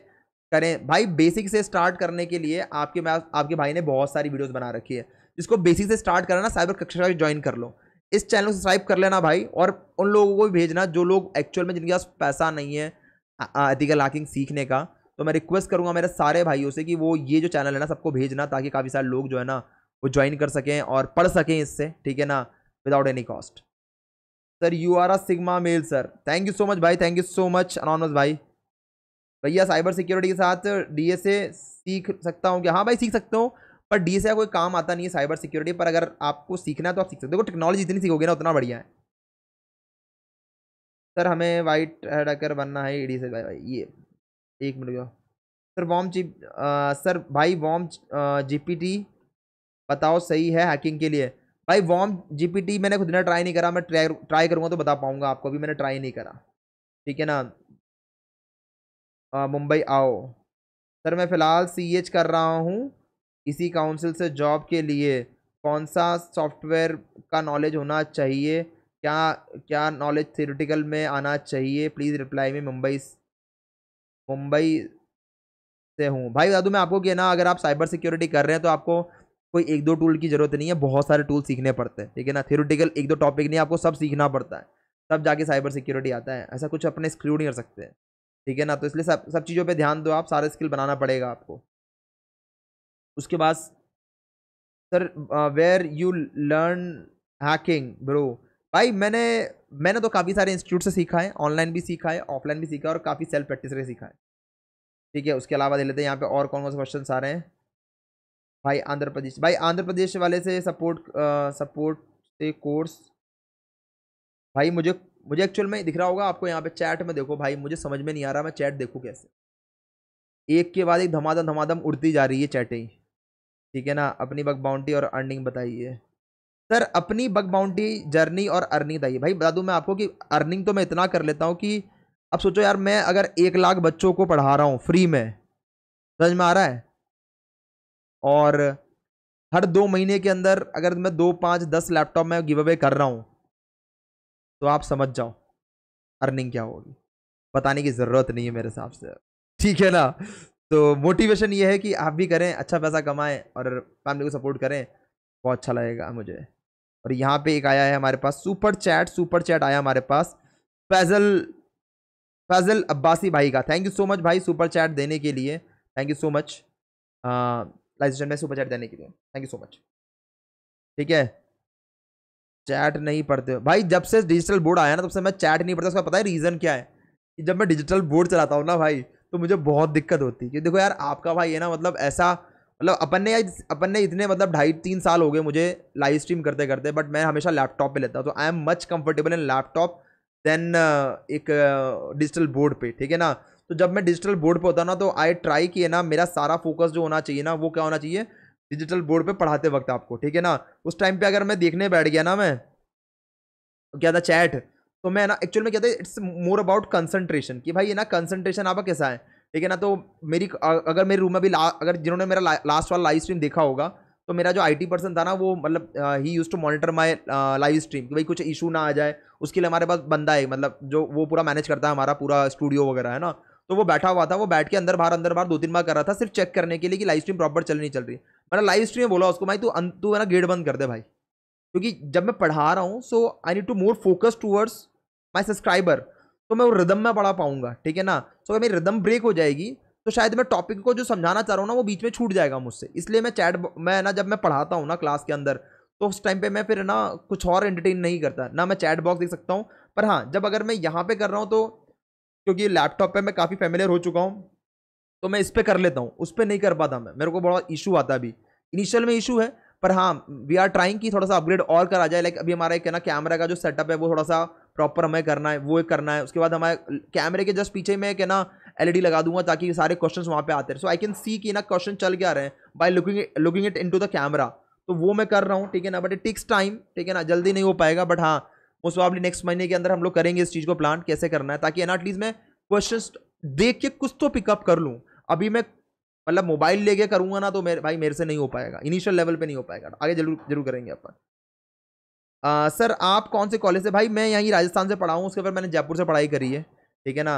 करें भाई बेसिक से स्टार्ट करने के लिए आपके आपके भाई ने बहुत सारी वीडियोस बना रखी है जिसको बेसिक से स्टार्ट करना साइबर कक्षा ज्वाइन कर लो इस चैनल को सब्सक्राइब कर लेना भाई और उन लोगों को भी भेजना जो लोग एक्चुअल में जिनके पास पैसा नहीं है एथिकल हैकिंग सीखने का तो मैं रिक्वेस्ट करूँगा मेरे सारे भाइयों से कि वो ये जो चैनल है ना सबको भेजना ताकि काफ़ी सारे लोग जो है ना वो ज्वाइन कर सकें और पढ़ सकें इससे ठीक है ना without any cost sir you are a sigma male sir thank you so much भाई थैंक यू सो मच अनोनस भाई भैया साइबर सिक्योरिटी के साथ डीएसए सीख सकता हूँ कि हाँ भाई सीख सकते हो पर ए का कोई काम आता नहीं है साइबर सिक्योरिटी पर अगर आपको सीखना है तो आप सीख सकते हो देखो टेक्नोलॉजी जितनी सीखोगे ना उतना बढ़िया है सर हमें वाइट हेडकर बनना है ईडी से भाई भाई ये एक minute sir worm G sir भाई वॉम जी पी टी बताओ सही है हैकिंग के लिए भाई वॉम जीपीटी मैंने खुद ने ट्राई नहीं करा मैं ट्राई ट्राई करूँगा तो बता पाऊँगा आपको अभी मैंने ट्राई नहीं करा ठीक है ना मुंबई आओ सर मैं फ़िलहाल सीएच कर रहा हूँ इसी काउंसिल से जॉब के लिए कौन सा सॉफ्टवेयर का नॉलेज होना चाहिए क्या क्या नॉलेज थियोरेटिकल में आना चाहिए प्लीज़ रिप्लाई में मुंबई मुंबई से हूँ भाई दादू मैं आपको कि ना अगर आप साइबर सिक्योरिटी कर रहे हैं तो आपको कोई एक दो टूल की जरूरत नहीं है बहुत सारे टूल सीखने पड़ते हैं ठीक है ना थेरोटिकल एक दो टॉपिक नहीं आपको सब सीखना पड़ता है तब जाके साइबर सिक्योरिटी आता है ऐसा कुछ अपने स्क्रू नहीं कर सकते ठीक है ना तो इसलिए सब सब चीज़ों पे ध्यान दो आप सारे स्किल बनाना पड़ेगा आपको उसके बाद sir where you learn hacking bro भाई मैंने मैंने तो काफ़ी सारे इंस्टीट्यूट से सीखा है ऑनलाइन भी सीखा है ऑफलाइन भी सीखा है और काफ़ी सेल्फ प्रैक्टिस से सीखा है ठीक है उसके अलावा दे लेते हैं यहाँ पे और कौन कौन से क्वेश्चन आ रहे हैं भाई आंध्र प्रदेश भाई आंध्र प्रदेश वाले से सपोर्ट आ, सपोर्ट से कोर्स भाई मुझे मुझे एक्चुअल में दिख रहा होगा आपको यहाँ पे चैट में देखो भाई मुझे समझ में नहीं आ रहा मैं चैट देखूँ कैसे एक के बाद एक धमाधम धमाधम उड़ती जा रही है चैटें ठीक है ना अपनी बग बाउंड्री और अर्निंग बताइए सर अपनी बग बाउंड्री जर्नी और अर्निंग बताइए भाई बता दूँ मैं आपको कि अर्निंग तो मैं इतना कर लेता हूँ कि अब सोचो यार मैं अगर एक लाख बच्चों को पढ़ा रहा हूँ फ्री में समझ में आ रहा है और हर दो महीने के अंदर अगर मैं दो पाँच दस लैपटॉप मैं गिव अवे कर रहा हूँ तो आप समझ जाओ अर्निंग क्या होगी बताने की ज़रूरत नहीं है मेरे हिसाब से ठीक है ना तो मोटिवेशन ये है कि आप भी करें अच्छा पैसा कमाएं और फैमिली को सपोर्ट करें बहुत अच्छा लगेगा मुझे और यहाँ पे एक आया है हमारे पास सुपर चैट सुपर चैट आया हमारे पास फैजल फैजल अब्बासी भाई का थैंक यू सो मच भाई सुपर चैट देने के लिए थैंक यू सो मच लाइजेशन में सुपर चैट देने के लिए थैंक यू सो मच ठीक है चैट नहीं पढ़ते भाई जब से डिजिटल बोर्ड आया ना तब से मैं चैट नहीं पढ़ता उसका पता है रीज़न क्या है कि जब मैं डिजिटल बोर्ड चलाता हूँ ना भाई तो मुझे बहुत दिक्कत होती है देखो यार आपका भाई है ना मतलब ऐसा मतलब अपन ने अपन ने इतने मतलब ढाई तीन साल हो गए मुझे लाइव स्ट्रीम करते करते बट मैं हमेशा लैपटॉप पे लेता हूँ तो I am much comfortable in laptop then एक डिजिटल uh, बोर्ड पे ठीक है ना तो जब मैं डिजिटल बोर्ड पर होता ना तो आई ट्राई किए ना मेरा सारा फोकस जो होना चाहिए ना वो क्या होना चाहिए डिजिटल बोर्ड पर पढ़ाते वक्त आपको ठीक है ना उस टाइम पर अगर मैं देखने बैठ गया ना मैं क्या था चैट तो मैं ना एक्चुअल में क्या था इट्स मोर अबाउट कंसंट्रेशन कि भाई ये ना कंसंट्रेशन आपका कैसा है ठीक है ना तो मेरी अगर मेरे रूम में भी ला, अगर जिन्होंने मेरा ला, लास्ट वाला लाइव स्ट्रीम देखा होगा तो मेरा जो आईटी पर्सन था ना वो मतलब ही use to monitor my live stream कि भाई कुछ इशू ना आ जाए उसके लिए हमारे पास बंदा है मतलब जो वो पूरा मैनेज करता है हमारा पूरा स्टूडियो वगैरह है ना तो वो बैठा हुआ था वो बैठ के अंदर बाहर अंदर बाहर दो तीन बार कर रहा था सिर्फ चेक करने के लिए कि लाइव स्ट्रीम प्रॉपर चल नहीं चल रही मैंने लाइव स्ट्रीम में बोला उसको भाई तू अं, तू है ना गेट बंद कर दे भाई क्योंकि जब मैं पढ़ा रहा हूँ so I need to more focus towards my subscriber तो मैं वो रिदम में पढ़ा पाऊंगा ठीक है ना सो मेरी रिदम ब्रेक हो जाएगी तो शायद मैं टॉपिक को जो समझाना चाह रहा हूँ ना वो बीच में छूट जाएगा मुझसे इसलिए मैं चैट मैं ना जब मैं पढ़ाता हूँ ना क्लास के अंदर तो उस टाइम पे मैं फिर ना कुछ और एंटरटेन नहीं करता ना मैं चैट बॉक्स देख सकता हूँ पर हाँ जब अगर मैं यहाँ पे कर रहा हूँ तो क्योंकि लैपटॉप पे मैं काफ़ी फेमिलियर हो चुका हूँ तो मैं इस पर कर लेता हूँ उस पर नहीं कर पाता मैं मेरे को बड़ा इशू आता अभी इनिशियल में इशू है पर हाँ वी आर ट्राइंग कि थोड़ा सा अपग्रेड और करा जाए लाइक अभी हमारा एक ना कैमरा का जो सेटअप है वो थोड़ा सा प्रॉपर हमें करना है वो एक करना है उसके बाद हमारे कैमरे के जस्ट पीछे मैं क्या ना एल e लगा दूंगा ताकि सारे क्वेश्चन वहाँ पे आते हैं सो आई कैन सी कि ना क्वेश्चन चल के आ रहे हैं by looking looking it in the camera तो वो मैं कर रहा हूँ ठीक है ना बट इट टेक्स टाइम ठीक है ना जल्दी नहीं हो पाएगा बट हाँ मोस्ट प्रॉब्ली नेक्स्ट महीने के अंदर हम लोग करेंगे इस चीज़ को प्लान कैसे करना है ताकि एनआरटीज में क्वेश्चन देख के कुछ तो पिकअप कर लूँ अभी मैं मतलब मोबाइल लेके करूँगा ना तो मेरे भाई मेरे से नहीं हो पाएगा इनिशियल लेवल पे नहीं हो पाएगा आगे जरूर जरूर करेंगे अपन सर आप कौन से कॉलेज से भाई मैं यहीं राजस्थान से पढ़ा हूँ उसके बाद मैंने जयपुर से पढ़ाई करी है ठीक है ना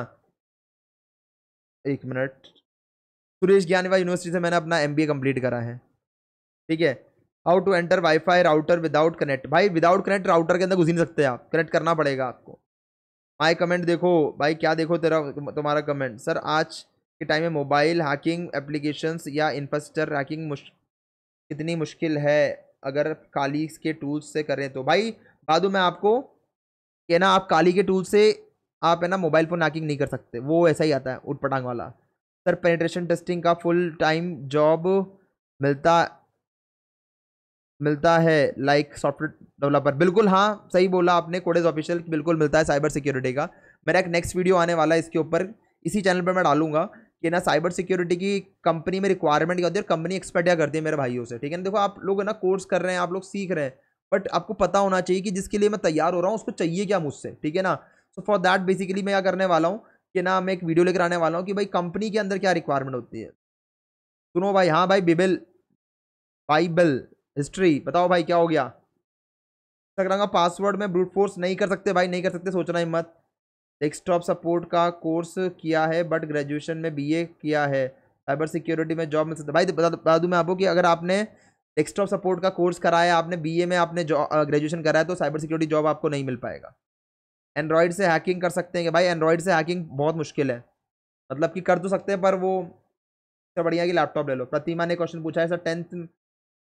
एक मिनट सुरेश ज्ञानवा यूनिवर्सिटी से मैंने अपना एम कंप्लीट करा है ठीक है how to enter WiFi router without connect भाई विदाउट कनेक्ट राउटर के अंदर घुस नहीं सकते आप कनेक्ट करना पड़ेगा आपको माई कमेंट देखो भाई क्या देखो तेरा तुम्हारा कमेंट सर आज के टाइम में मोबाइल हैकिंग एप्लीकेशंस या इंफ्रास्ट्रक्चर हैकिंग मुश कितनी मुश्किल है अगर काली के टूल्स से करें तो भाई बाद मैं आपको कि ना आप काली के टूल से आप है ना मोबाइल फ़ोन हैकिंग नहीं कर सकते वो ऐसा ही आता है पटांग वाला सर पेनिट्रेशन टेस्टिंग का फुल टाइम जॉब मिलता मिलता है लाइक सॉफ्टवेयर डेवलपर बिल्कुल हाँ सही बोला आपने कोडेज ऑफिशियल बिल्कुल मिलता है साइबर सिक्योरिटी का मेरा एक नेक्स्ट वीडियो आने वाला है इसके ऊपर इसी चैनल पर मैं डालूंगा कि ना साइबर सिक्योरिटी की कंपनी में रिक्वायरमेंट क्या होती है कंपनी एक्सपर्ट क्या करती है मेरे भाइयों से ठीक है ना देखो आप लोग ना कोर्स कर रहे हैं आप लोग सीख रहे हैं बट आपको पता होना चाहिए कि जिसके लिए मैं तैयार हो रहा हूँ उसको चाहिए क्या मुझसे ठीक है ना सो फॉर दैट बेसिकली मैं क्या करने वाला हूँ कि ना मैं एक वीडियो लेकर आने वाला हूँ कि भाई कंपनी के अंदर क्या रिक्वायरमेंट होती है सुनो भाई हाँ भाई बिबिल बाइबल हिस्ट्री बताओ भाई क्या हो गया इंस्टाग्राम का पासवर्ड में ब्रूट फोर्स नहीं कर सकते भाई नहीं कर सकते सोचना हिम्मत डेस्कटॉप सपोर्ट का कोर्स किया है बट ग्रेजुएशन में बीए किया है साइबर सिक्योरिटी में जॉब मिल सकता भाई बता दूँ मैं आपको कि अगर आपने डेस्कटॉप सपोर्ट का कोर्स कराया आपने बीए में आपने ग्रेजुएशन कराया तो साइबर सिक्योरिटी जॉब आपको नहीं मिल पाएगा एंड्रॉयड से हैकिंग कर सकते हैं भाई एंड्रॉयड से हैकिंग बहुत मुश्किल है मतलब कि कर तो सकते हैं पर वो सबसे बढ़िया कि लैपटॉप ले लो प्रतिमा ने क्वेश्चन पूछा है सर टेंथ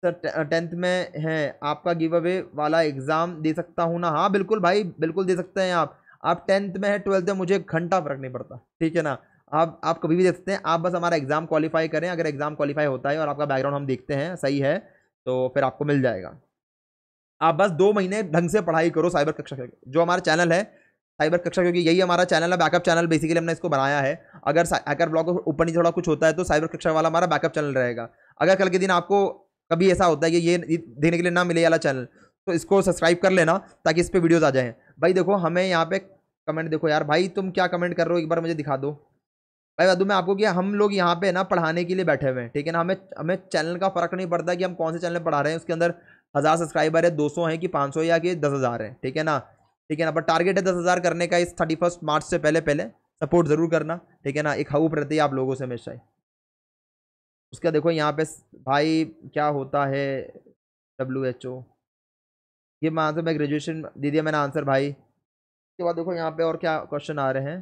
सर टेंथ में है आपका गिव अवे वाला एग्ज़ाम दे सकता हूँ ना हाँ बिल्कुल भाई बिल्कुल दे सकते हैं आप आप टेंथ में है ट्वेल्थ में मुझे घंटा फ़र्क नहीं पड़ता ठीक है ना आप आप कभी भी दे सकते हैं आप बस हमारा एग्ज़ाम क्वालिफाई करें अगर एग्ज़ाम क्वालिफाई होता है और आपका बैकग्राउंड हम देखते हैं सही है तो फिर आपको मिल जाएगा आप बस दो महीने ढंग से पढ़ाई करो साइबर कक्षा जो हमारा चैनल है साइबर कक्षा क्योंकि यही हमारा चैनल है बैकअप चैनल बेसिकली हमने इसको बनाया है अगर हैकर ब्लॉग ऊपर नहीं थोड़ा कुछ होता है तो साइबर कक्षा वाला हमारा बैकअप चैनल रहेगा अगर कल के दिन आपको कभी ऐसा होता है कि ये देखने के लिए ना मिले वाला चैनल तो इसको सब्सक्राइब कर लेना ताकि इस पर वीडियोज़ आ जाएँ भाई देखो हमें यहाँ पे कमेंट देखो यार भाई तुम क्या कमेंट कर रहे हो एक बार मुझे दिखा दो भाई बता दूँ मैं आपको कि हम लोग यहाँ पे ना पढ़ाने के लिए बैठे हुए हैं ठीक है ना हमें हमें चैनल का फ़र्क नहीं पड़ता कि हम कौन से चैनल पढ़ा रहे हैं उसके अंदर हज़ार सब्सक्राइबर है दो सौ हैं कि पाँच सौ या कि दस हज़ार है ठीक है ना ठीक है ना बट टारगेट है दस हज़ार करने का इस थर्टी फर्स्ट मार्च से पहले पहले सपोर्ट ज़रूर करना ठीक है ना एक रहती है आप लोगों से हमेशा उसका देखो यहाँ पे भाई क्या होता है डब्ल्यू एच ओ ये मैं मैं ग्रेजुएशन दे दिया मैंने आंसर भाई उसके बाद देखो यहाँ पे और क्या क्वेश्चन आ रहे हैं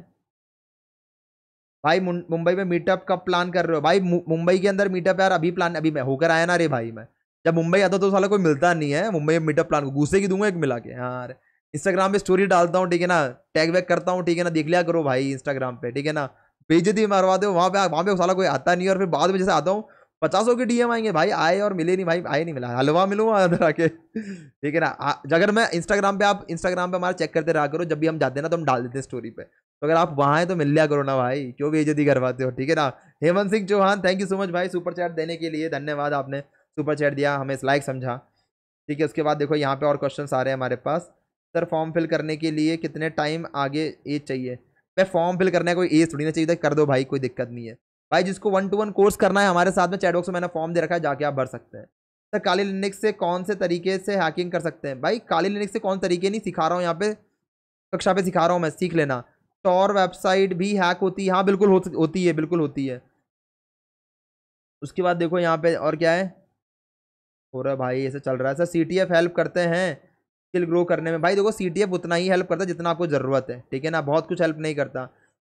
भाई मुंबई में मीटअप कब प्लान कर रहे हो भाई मुंबई के अंदर मीटअप यार अभी प्लान अभी मैं होकर आया ना रे भाई मैं जब मुंबई आता तो साल कोई मिलता नहीं है मुंबई में मीटअप प्लान को घूसे की दूंगा एक मिला के हाँ यार इंस्टाग्राम पे स्टोरी डालता हूँ ठीक है ना टैग वैग करता हूँ ठीक है ना देख लिया करो भाई इंस्टाग्राम पे ठीक है ना बेजती मरवा दो वहाँ पे वहाँ पे साला कोई आता नहीं और फिर बाद में जैसे आता हूँ पचासों के डीएम आएंगे भाई आए और मिले नहीं भाई आए नहीं मिला हलवा मिलूँ अंदर आके *laughs* ठीक है ना अगर मैं इंस्टाग्राम पे आप इंस्टाग्राम पे हमारा चेक करते रहा करो जब भी हम जाते हैं ना तो हम डाल देते हैं स्टोरी पे तो अगर आप वहाँ हैं तो मिल लिया करो ना भाई क्यों बेजती करवाते हो ठीक है ना Hemant Singh Chauhan thank you so much भाई सुपर चैट देने के लिए धन्यवाद आपने सुपर चैट दिया हमें इस लाइक समझा ठीक है उसके बाद देखो यहाँ पे और क्वेश्चन आ रहे हैं हमारे पास सर फॉर्म फिल करने के लिए कितने टाइम आगे एज चाहिए मैं फॉर्म फिल करने का कोई एज थोड़ी ना चाहिए था कर दो भाई कोई दिक्कत नहीं है भाई जिसको वन टू वन कोर्स करना है हमारे साथ में चैटबॉक्स में मैंने फॉर्म दे रखा है जाके आप भर सकते हैं सर तो काली लिनिक्स से कौन से तरीके से हैकिंग कर सकते हैं भाई काली लिनिक्स से कौन तरीके नहीं सिखा रहा हूँ यहाँ पे कक्षा पे सिखा रहा हूँ मैं सीख लेना टॉर वेबसाइट भी हैक होती है हाँ बिल्कुल हो, होती है बिल्कुल होती है उसके बाद देखो यहाँ पे और क्या है हो रहा है भाई ऐसा चल रहा है सर सी हेल्प करते हैं स्किल ग्रो करने में भाई देखो सी उतना ही हेल्प करता है जितना आपको ज़रूरत है ठीक है ना बहुत कुछ हेल्प नहीं करता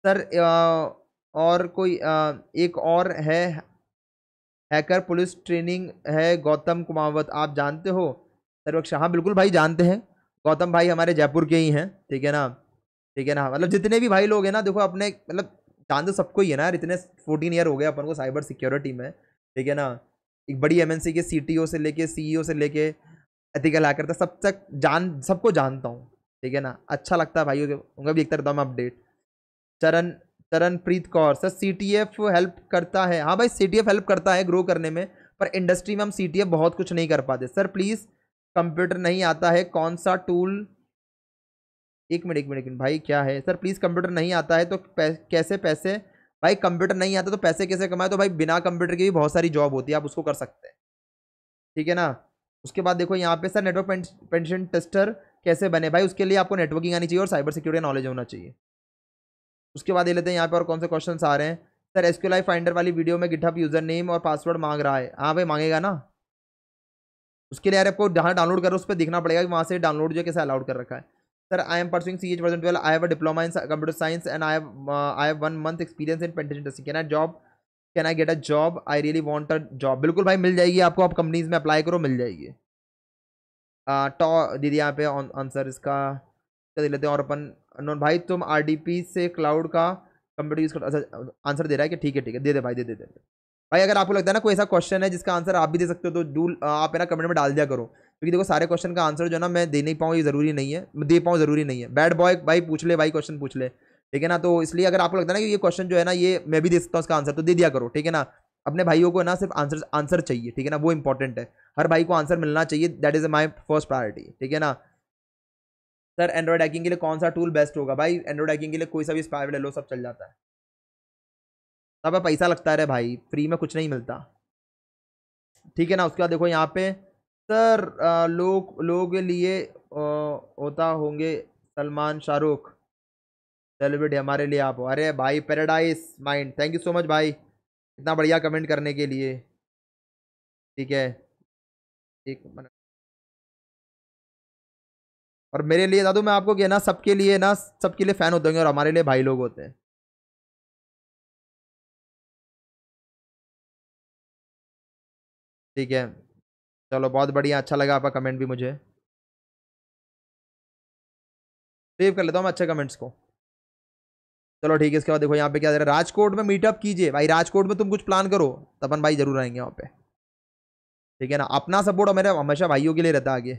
सर और कोई एक और है हैकर पुलिस ट्रेनिंग है गौतम कुमावत आप जानते हो सर्वक्ष हाँ बिल्कुल भाई जानते हैं गौतम भाई हमारे जयपुर के ही हैं ठीक है ना ठीक है ना मतलब जितने भी भाई लोग हैं ना देखो अपने मतलब जानते तो सबको ही है ना यार इतने फोर्टीन ईयर हो गए अपन को साइबर सिक्योरिटी में ठीक है ना एक बड़ी एमएनसी के सीटीओ से लेके सीईओ e से लेके एथिकल हैकर था सब तक जान सबको जानता हूँ ठीक है ना अच्छा लगता है भाई उनका भी एक तरह दम update Charan Charanpreet Kaur sir C T F help करता है हाँ भाई सी टी एफ हेल्प करता है ग्रो करने में पर इंडस्ट्री में हम सी टी एफ बहुत कुछ नहीं कर पाते सर प्लीज़ कंप्यूटर नहीं आता है कौन सा टूल एक मिनट एक मिनट भाई क्या है सर प्लीज़ कंप्यूटर नहीं आता है तो पैसे, कैसे पैसे भाई कंप्यूटर नहीं आता तो पैसे कैसे कमाए तो भाई बिना कंप्यूटर की भी बहुत सारी जॉब होती है आप उसको कर सकते हैं ठीक है ना उसके बाद देखो यहाँ पे सर नेटवर्क पेंशन टेस्टर कैसे बने भाई उसके लिए आपको नेटवर्किंग आनी चाहिए और साइबर सिक्योरिटी नॉलेज होना चाहिए उसके बाद ये लेते हैं यहाँ पे और कौन से क्वेश्चन आ रहे हैं सर एस क्यू फाइंडर वाली वीडियो में गिटअप यूज़र नेम और पासवर्ड मांग रहा है हाँ भाई मांगेगा ना उसके लिए यार आपको जहाँ डाउनलोड करो उस पर देखना पड़ेगा कि वहाँ से डाउनलोड जो कैसे अलाउड कर रखा है sir I am pursuing C H version twelve I have a diploma in computer science and I I have one month experience in penetration testing can I job can I get a job I really want a job बिल्कुल भाई मिल जाएगी आपको आप companies में apply करो मिल जाएगी टॉ तो दीदी यहाँ पे आंसर इसका दे लेते हैं और अपन नॉन भाई तुम आर से क्लाउड का कंप्यूटर यूज़ कर आंसर अच्छा, दे रहा है कि ठीक है ठीक है दे दे भाई दे दे दे भाई अगर आपको लगता है ना कोई ऐसा क्वेश्चन है जिसका आंसर आप भी दे सकते हो तो डू आप है ना कमेंट में डाल दिया करो क्योंकि देखो सारे क्वेश्चन का आंसर जो है ना मैं दे नहीं पाऊँ ये जरूरी नहीं है दे पाऊँ जरूरी नहीं है बैड बॉय भाई पूछ ले भाई क्वेश्चन पूछ ले ठीक है ना तो इसलिए अगर आपको लगता है ना कि ये क्वेश्चन जो है ना ये मैं भी दे सकता हूँ उसका आंसर तो दे दिया करो ठीक है ना अपने भाइयों को ना सिर्फ आंसर आंसर चाहिए ठीक है ना वो इंपॉर्टेंट है हर भाई को आंसर मिलना चाहिए that is my first priority ठीक है ना सर एंड्रॉइड हैकिंग के लिए कौन सा टूल बेस्ट होगा भाई एंड्रॉइड हैकिंग के लिए कोई सा भी स्पायर ले लो सब चल जाता है तब पैसा लगता है भाई फ्री में कुछ नहीं मिलता ठीक है ना उसके बाद देखो यहाँ पे सर लोग लोगों के लिए होता होंगे सलमान शाहरुख सेलिब्रिटी हमारे लिए आप हो अरे भाई paradise mind thank you so much भाई इतना बढ़िया कमेंट करने के लिए ठीक है ठीक और मेरे लिए दादू मैं आपको कहना सबके लिए ना सबके लिए फ़ैन होते होंगे और हमारे लिए भाई लोग होते हैं ठीक है चलो बहुत बढ़िया अच्छा लगा आपका कमेंट भी मुझे सेव कर लेता हूँ मैं अच्छे कमेंट्स को चलो ठीक है इसके बाद देखो यहाँ पे क्या दे रहा है राजकोट में मीटअप कीजिए भाई राजकोट में तुम कुछ प्लान करो तपन भाई जरूर आएंगे वहाँ पे ठीक है ना अपना सपोर्ट मेरे हमेशा भाइयों के लिए रहता आगे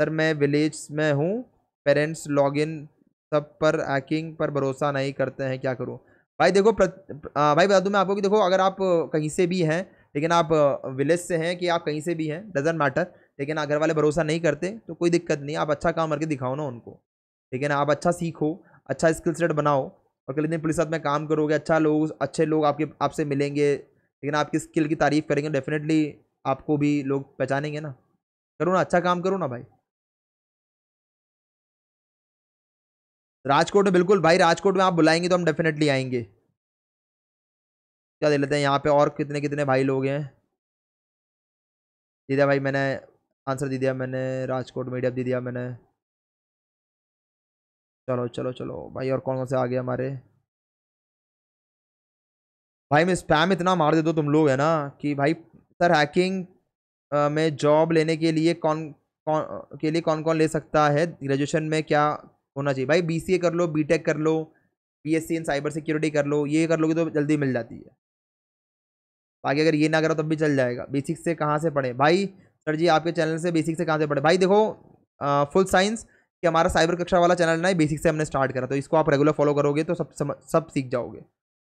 सर मैं विलेज में हूँ पेरेंट्स लॉगिन सब पर हैकिंग पर भरोसा नहीं करते हैं क्या करूँ भाई देखो प्र, आ, भाई बता दूँ मैं आपको कि देखो अगर आप कहीं से भी हैं लेकिन आप विलेज से हैं कि आप कहीं से भी हैं डजेंट मैटर लेकिन अगर वाले भरोसा नहीं करते तो कोई दिक्कत नहीं आप अच्छा काम करके दिखाओ ना उनको ठीक है ना आप अच्छा सीखो अच्छा स्किल सेट बनाओ अगले दिन पुलिस साथ में काम करोगे अच्छा लोग अच्छे लोग आपके आपसे मिलेंगे लेकिन आपकी स्किल की तारीफ़ करेंगे डेफिनेटली आपको भी लोग पहचानेंगे ना करो ना अच्छा काम करो ना भाई राजकोट में बिल्कुल भाई राजकोट में आप बुलाएंगे तो हम डेफिनेटली आएंगे क्या दे लेते हैं यहाँ पे और कितने कितने भाई लोग हैं दे भाई मैंने आंसर दे दिया मैंने राजकोट मीडिया दे दिया मैंने चलो चलो चलो भाई और कौन कौन से आ गए हमारे भाई मैं स्पैम इतना मार देता हूँ तुम लोग है ना कि भाई सर हैकिंग में जॉब लेने के लिए कौन कौन के लिए कौन कौन ले सकता है ग्रेजुएशन में क्या होना चाहिए भाई बीसीए कर लो बीटेक कर लो बीएससी इन साइबर सिक्योरिटी कर लो ये कर लोगे तो जल्दी मिल जाती है बाकी अगर ये ना करो तब भी चल जाएगा बेसिक से कहाँ से पढ़े भाई सर जी आपके चैनल से बेसिक से कहाँ से पढ़े भाई देखो आ, फुल साइंस कि हमारा साइबर कक्षा वाला चैनल ना बेसिक से हमने स्टार्ट करा तो इसको आप रेगुलर फॉलो करोगे तो सब सब सीख जाओगे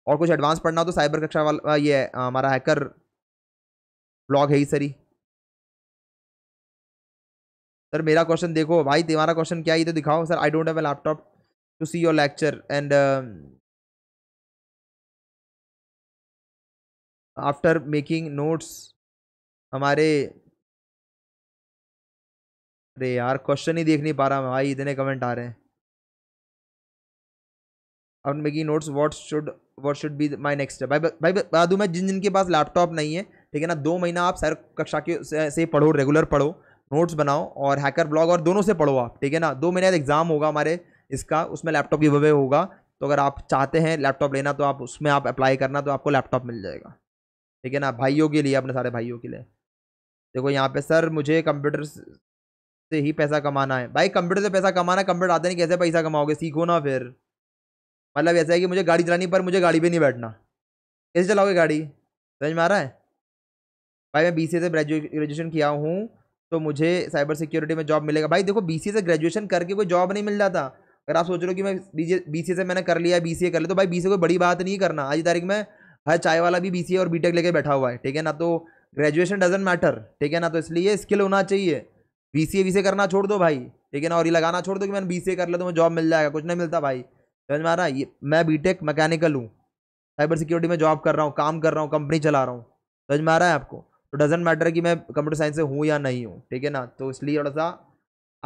और कुछ एडवांस पढ़ना हो तो साइबर कक्षा वाला ये हमारा हैकर ब्लॉग है ही सर ही सर मेरा क्वेश्चन देखो भाई तुम्हारा क्वेश्चन क्या ये तो दिखाओ sir I don't have a laptop to see your lecture and after making notes हमारे अरे यार क्वेश्चन ही देख नहीं पा रहा भाई इतने कमेंट आ रहे हैं अब making notes what should what should be my next step भाई भाई बता दूँ मैं जिन जिनके पास लैपटॉप नहीं है ठीक है ना दो महीना आप सर कक्षा के से, से पढ़ो रेगुलर पढ़ो नोट्स बनाओ और हैकर ब्लॉग और दोनों से पढ़ो आप ठीक है ना दो महीने एग्ज़ाम होगा हमारे इसका उसमें लैपटॉप भी वे होगा तो अगर आप चाहते हैं लैपटॉप लेना तो आप उसमें आप अप्लाई करना तो आपको लैपटॉप मिल जाएगा ठीक है ना भाइयों के लिए अपने सारे भाइयों के लिए देखो यहाँ पे सर मुझे कंप्यूटर से ही पैसा कमाना है भाई कंप्यूटर से पैसा कमाना कंप्यूटर आता नहीं कैसे पैसा कमाओगे सीखो ना फिर मतलब ऐसा है कि मुझे गाड़ी चलानी पर मुझे गाड़ी पर नहीं बैठना कैसे चलाओगे गाड़ी समझ में आ रहा है भाई मैं बी से ग्रेजुएशन किया हूँ तो मुझे साइबर सिक्योरिटी में जॉब मिलेगा भाई देखो बी से ग्रेजुएशन करके कोई जॉब नहीं मिल जाता अगर आप सोच रहे हो कि मैं बी से मैंने कर लिया बी सी कर लिया तो भाई बी कोई बड़ी बात नहीं करना आज की तारीख में हर चाय वाला भी बी और बी लेके बैठा हुआ है ठीक है ना तो ग्रेजुएशन डजेंट मैटर ठीक है ना तो इसलिए स्किल होना चाहिए B C A B C करना छोड़ दो भाई ठीक है ना और ये लगाना छोड़ दो कि मैंने बी सी ए कर लिया तो मुझे जॉब मिल जाएगा कुछ नहीं मिलता भाई समझ में आ रहा है मैं बी टेक मैकेनिकल हूँ साइबर सिक्योरिटी में जॉब कर रहा हूँ काम कर रहा हूँ कंपनी चला रहा हूँ समझ में आ रहा है आपको तो डजेंट मैटर कि मैं कंप्यूटर साइंस से हूँ या नहीं हूँ ठीक है ना तो इसलिए थोड़ा सा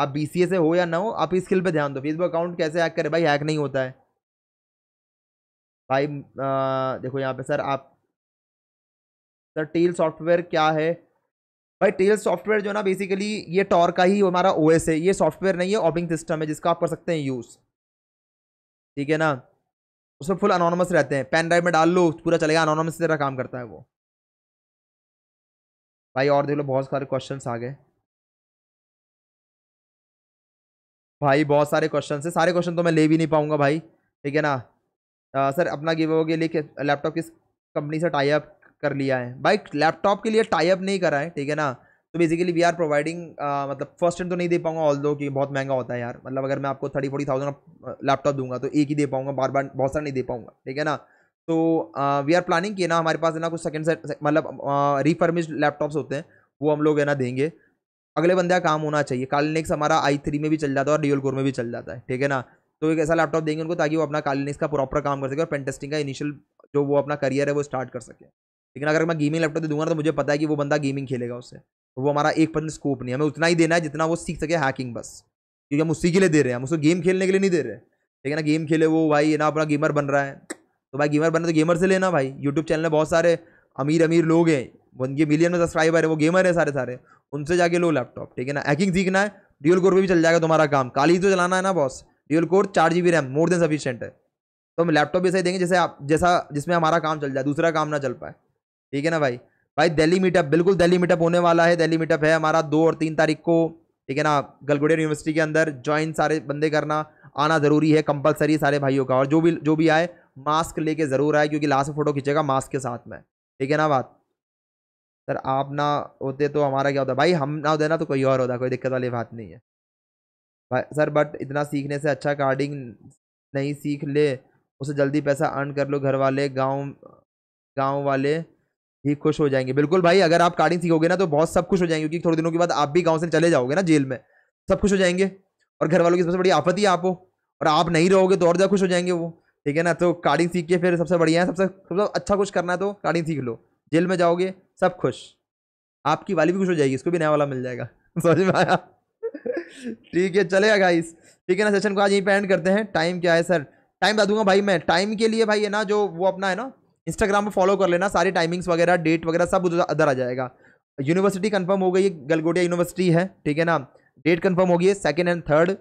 आप बी सी ए से हो या ना हो आप इस स्किल पर ध्यान दो फेसबुक अकाउंट कैसे हैक करें भाई हैक नहीं होता है भाई आ, देखो यहाँ पे सर आप सर टील सॉफ्टवेयर क्या है भाई टेल सॉफ्टवेयर जो ना बेसिकली ये टॉर का ही हमारा ओएस है ये सॉफ्टवेयर नहीं है ऑपिंग सिस्टम है जिसका आप कर सकते हैं यूज़ ठीक है ना उसमें फुल अनोनमस रहते हैं पेन ड्राइव में डाल लो पूरा चलेगा अनोनमस तरह काम करता है वो भाई और देख लो बहुत सारे क्वेश्चन आ गए भाई बहुत सारे क्वेश्चन है सारे क्वेश्चन तो मैं ले भी नहीं पाऊंगा भाई ठीक है ना आ, सर अपना गिव के लिए लैपटॉप किस कंपनी से टाइप कर लिया है बाइक लैपटॉप के लिए टाइप नहीं करा है ठीक है ना तो बेसिकली वी आर प्रोवाइडिंग मतलब फर्स्ट एंड तो नहीं दे पाऊंगा ऑल दो कि बहुत महंगा होता है यार मतलब अगर मैं आपको थर्टी फोर्टी थाउजेंड लैपटॉप दूंगा तो एक ही दे पाऊंगा बार बार बहुत सारा नहीं दे पाऊंगा ठीक है ना तो वी आर प्लानिंग किए ना हमारे पास है ना कुछ सेकंड सेट मतलब रिफर्मिश uh, लैपटॉप्स होते हैं वो हम लोग है ना देंगे अगले बंदे का काम होना चाहिए कालिनिक्स हमारा आई थ्री में भी चल जाता है और रियल कोर में भी चल जाता है ठीक है ना तो एक ऐसा लैपटॉप देंगे उनको ताकि वो अपना कालिनिक्स का प्रॉपर काम कर सके और पेंटेस्टिंग का इनिशियल जो वो अपना करियर है वो स्टार्ट कर सके लेकिन अगर मैं गेमिंग लैपटॉप दे दूंगा तो मुझे पता है कि वो बंदा गेमिंग खेलेगा उससे तो वो हमारा एक परसेंट स्कोप नहीं है हमें उतना ही देना है जितना वो सीख सके हैकिंग बस क्योंकि हम उसी के लिए दे रहे हैं हम उसको गेम खेलने के लिए नहीं दे रहे लेकिन ना गेम खेले वो भाई ना अपना गेमर बन रहा है तो भाई गेमर बना तो गेमर से लेना भाई यूट्यूब चैनल में बहुत सारे अमीर अमीर लोग हैं उनके मिलियन में सब्सक्राइबर है वो गेमर है सारे सारे उनसे जाके लो लैपटॉप ठीक है ना हैकिंग सीखना है ड्यूल कोर पर भी चल जाएगा तुम्हारा काम काली तो चलाना है ना बॉस ड्यूल कोर चार G B RAM more than sufficient है तो हम लैपटॉप ऐसा ही देंगे जैसे आप जैसा जिसमें हमारा काम चल जाए दूसरा काम ना चल पाए ठीक है ना भाई भाई दिल्ली मीटअप बिल्कुल दिल्ली मीटअप होने वाला है दिल्ली मीटअप है हमारा दो और तीन तारीख को ठीक है ना गलगुडिया यूनिवर्सिटी के अंदर ज्वाइन सारे बंदे करना आना ज़रूरी है कंपलसरी सारे भाइयों का और जो भी जो भी आए मास्क लेके ज़रूर आए क्योंकि लास्ट फ़ोटो खींचेगा मास्क के साथ में ठीक है ना बात सर आप ना होते तो हमारा क्या होता भाई हम ना होते ना तो कोई और होता कोई दिक्कत वाली बात नहीं है भाई सर बट इतना सीखने से अच्छा कार्डिंग नहीं सीख ले उसे जल्दी पैसा अर्न कर लो घर वाले गाँव गाँव वाले ही खुश हो जाएंगे बिल्कुल भाई अगर आप कार्डिंग सीखोगे ना तो बहुत सब खुश हो जाएंगे क्योंकि थोड़े दिनों के बाद आप भी गाँव से चले जाओगे ना जेल में सब खुश हो जाएंगे और घर वालों की सबसे बड़ी आफत ही आप हो और आप नहीं रहोगे तो और ज़्यादा खुश हो जाएंगे वो ठीक है ना तो कार्डिंग सीख के फिर सबसे बढ़िया है सबसे सबसे अच्छा कुछ करना है तो कार्डिंग सीख लो जेल में जाओगे सब खुश आपकी वाली भी खुश हो जाएगी इसको भी नया वाला मिल जाएगा *laughs* समझ में आया ठीक है चलेगा गाइस ठीक है ना सेशन को आज यहीं पे एंड करते हैं टाइम क्या है सर टाइम बता दूंगा भाई मैं टाइम के लिए भाई है ना जो वो अपना है ना इंस्टाग्राम पर फॉलो कर लेना सारी टाइमिंग्स वगैरह डेट वगैरह सब उधर आ जाएगा यूनिवर्सिटी कन्फर्म हो गई गलगोटिया यूनिवर्सिटी है ठीक है ना डेट गई होगी सेकेंड एंड थर्ड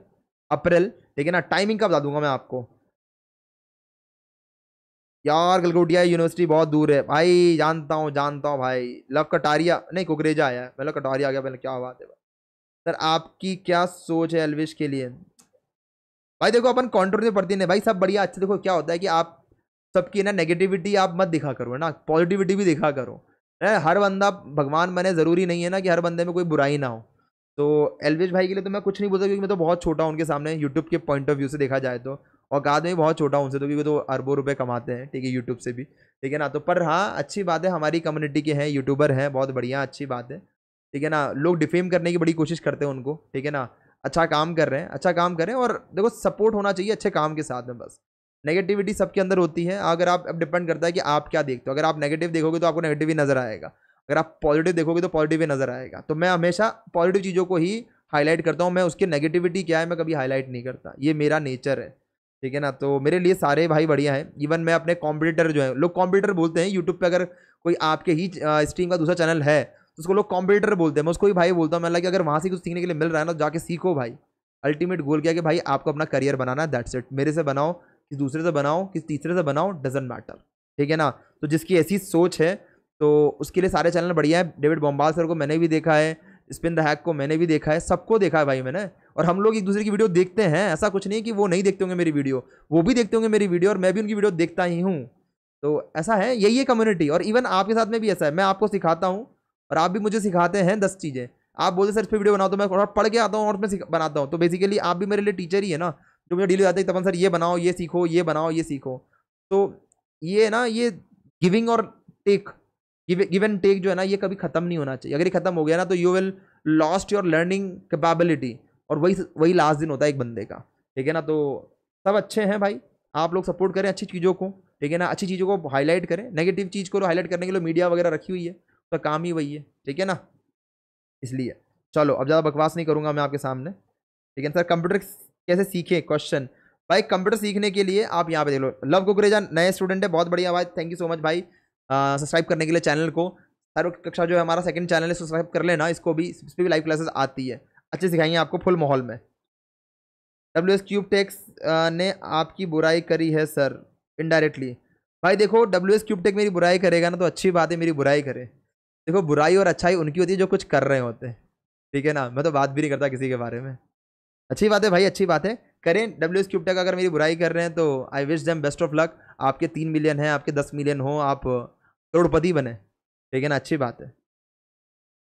अप्रैल ठीक है ना टाइमिंग का बता दूंगा मैं आपको यार गलगोटिया यूनिवर्सिटी बहुत दूर है भाई जानता हूँ जानता हूँ भाई लव मतलब कटारिया नहीं कुकरेजा आया मतलब कटारिया आ गया पहले मतलब क्या बात है सर आपकी क्या सोच है एलविश के लिए भाई देखो अपन में पढ़ते नहीं भाई सब बढ़िया अच्छे देखो क्या होता है कि आप सबकी ना नेगेटिविटी आप मत दिखा करो ना पॉजिटिविटी भी दिखा करो है हर बंदा भगवान बने ज़रूरी नहीं है ना कि हर बंदे में कोई बुराई ना हो तो एलवेज भाई के लिए तो मैं कुछ नहीं बोलता क्योंकि मैं तो बहुत छोटा हूँ उनके सामने यूट्यूब के पॉइंट ऑफ व्यू से देखा जाए तो गाद में बहुत छोटा उनसे तो क्योंकि तो अरबों रुपये कमाते हैं ठीक है यूट्यूब से भी ठीक है ना तो पर हाँ अच्छी बात है हमारी कम्युनिटी के हैं यूट्यूबर हैं बहुत बढ़िया अच्छी बात है ठीक है ना लोग डिफेम करने की बड़ी कोशिश करते हैं उनको ठीक है ना अच्छा काम कर रहे हैं अच्छा काम करें और देखो सपोर्ट होना चाहिए अच्छे काम के साथ में बस नेगेटिविटी सबके अंदर होती है अगर आप अब डिपेंड करता है कि आप क्या देखते हो अगर आप नेगेटिव देखोगे तो आपको नेगेटिव ही नज़र आएगा अगर आप पॉजिटिव देखोगे तो पॉजिटिव ही नज़र आएगा तो मैं हमेशा पॉजिटिव चीज़ों को ही हाईलाइट करता हूँ मैं उसकी नेगेटिविटी क्या है मैं कभी हाईलाइट नहीं करता ये मेरा नेचर है ठीक है ना तो मेरे लिए सारे भाई बढ़िया हैं इवन मैं अपने कॉम्पिटिटर जो है लोग कॉम्पिटिटर बोलते हैं यूट्यूब पर अगर कोई आपके ही स्ट्रीम का दूसरा चैनल है तो उसको लोग कॉम्पिटिटर बोलते हैं मैं उसको ही भाई बोलता हूँ मैं लगा अगर वहाँ से कुछ सीखने के लिए मिल रहा है ना तो जाके सीखो भाई अल्टीमेट गोल क्या कि भाई आपको अपना करियर बनाना है दैट्स इट मेरे से बनाओ किस दूसरे से बनाओ किस तीसरे से बनाओ डजेंट मैटर ठीक है ना तो जिसकी ऐसी सोच है तो उसके लिए सारे चैनल बढ़िया है डेविड बॉम्बाल सर को मैंने भी देखा है स्पिन द हैक को मैंने भी देखा है सबको देखा है भाई मैंने और हम लोग एक दूसरे की वीडियो देखते हैं ऐसा कुछ नहीं कि वो नहीं देखते होंगे मेरी वीडियो वो भी देखते होंगे मेरी वीडियो और मैं भी उनकी वीडियो देखता ही हूँ तो ऐसा है यही है कम्युनिटी और इवन आपके साथ में भी ऐसा है मैं आपको सिखाता हूँ और आप भी मुझे सिखाते हैं दस चीज़ें आप बोलते सर इस पर वीडियो बनाओ तो मैं थोड़ा पढ़ के आता हूँ और मैं बनाता हूँ तो बेसिकली आप भी मेरे लिए टीचर ही है ना जो मुझे डील हो जाता है तपन सर ये बनाओ ये सीखो ये बनाओ ये सीखो तो ये ना ये गिविंग और टेक गिव एंड टेक जो है ना ये कभी ख़त्म नहीं होना चाहिए अगर ये खत्म हो गया ना तो you will lost your learning capability और वही वही लास्ट दिन होता है एक बंदे का ठीक है ना तो सब अच्छे हैं भाई आप लोग सपोर्ट करें अच्छी चीज़ों को ठीक है ना अच्छी चीज़ों को हाईलाइट करें नेगेटिव चीज़ को हाईलाइट करने के लिए मीडिया वगैरह रखी हुई है तो काम ही वही है ठीक है ना इसलिए चलो अब ज़्यादा बकवास नहीं करूँगा मैं आपके सामने ठीक है सर कंप्यूटर कैसे सीखें क्वेश्चन भाई कंप्यूटर सीखने के लिए आप यहाँ पे देख लो लव कुकरेजा नए स्टूडेंट है बहुत बढ़िया भाई थैंक यू सो मच भाई सब्सक्राइब करने के लिए चैनल को सर कक्षा जो है हमारा सेकंड चैनल है सब्सक्राइब कर लेना इसको भी इस पर भी लाइव क्लासेस आती है अच्छे सिखाएंगे आपको फुल माहौल में डब्ल्यू एस क्यूब टेक्स ने आपकी बुराई करी है सर इनडायरेक्टली भाई देखो डब्ल्यू एस क्यूब टेक मेरी बुराई करेगा ना तो अच्छी बात है मेरी बुराई करे देखो बुराई और अच्छाई उनकी होती है जो कुछ कर रहे होते हैं ठीक है ना मैं तो बात भी नहीं करता किसी के बारे में अच्छी बात है भाई अच्छी बात है करें डब्ल्यू एस क्यूबटेक अगर मेरी बुराई कर रहे हैं तो I wish them best of luck आपके तीन मिलियन हैं आपके दस मिलियन हो आप करोड़पति बने ठीक है ना अच्छी बात है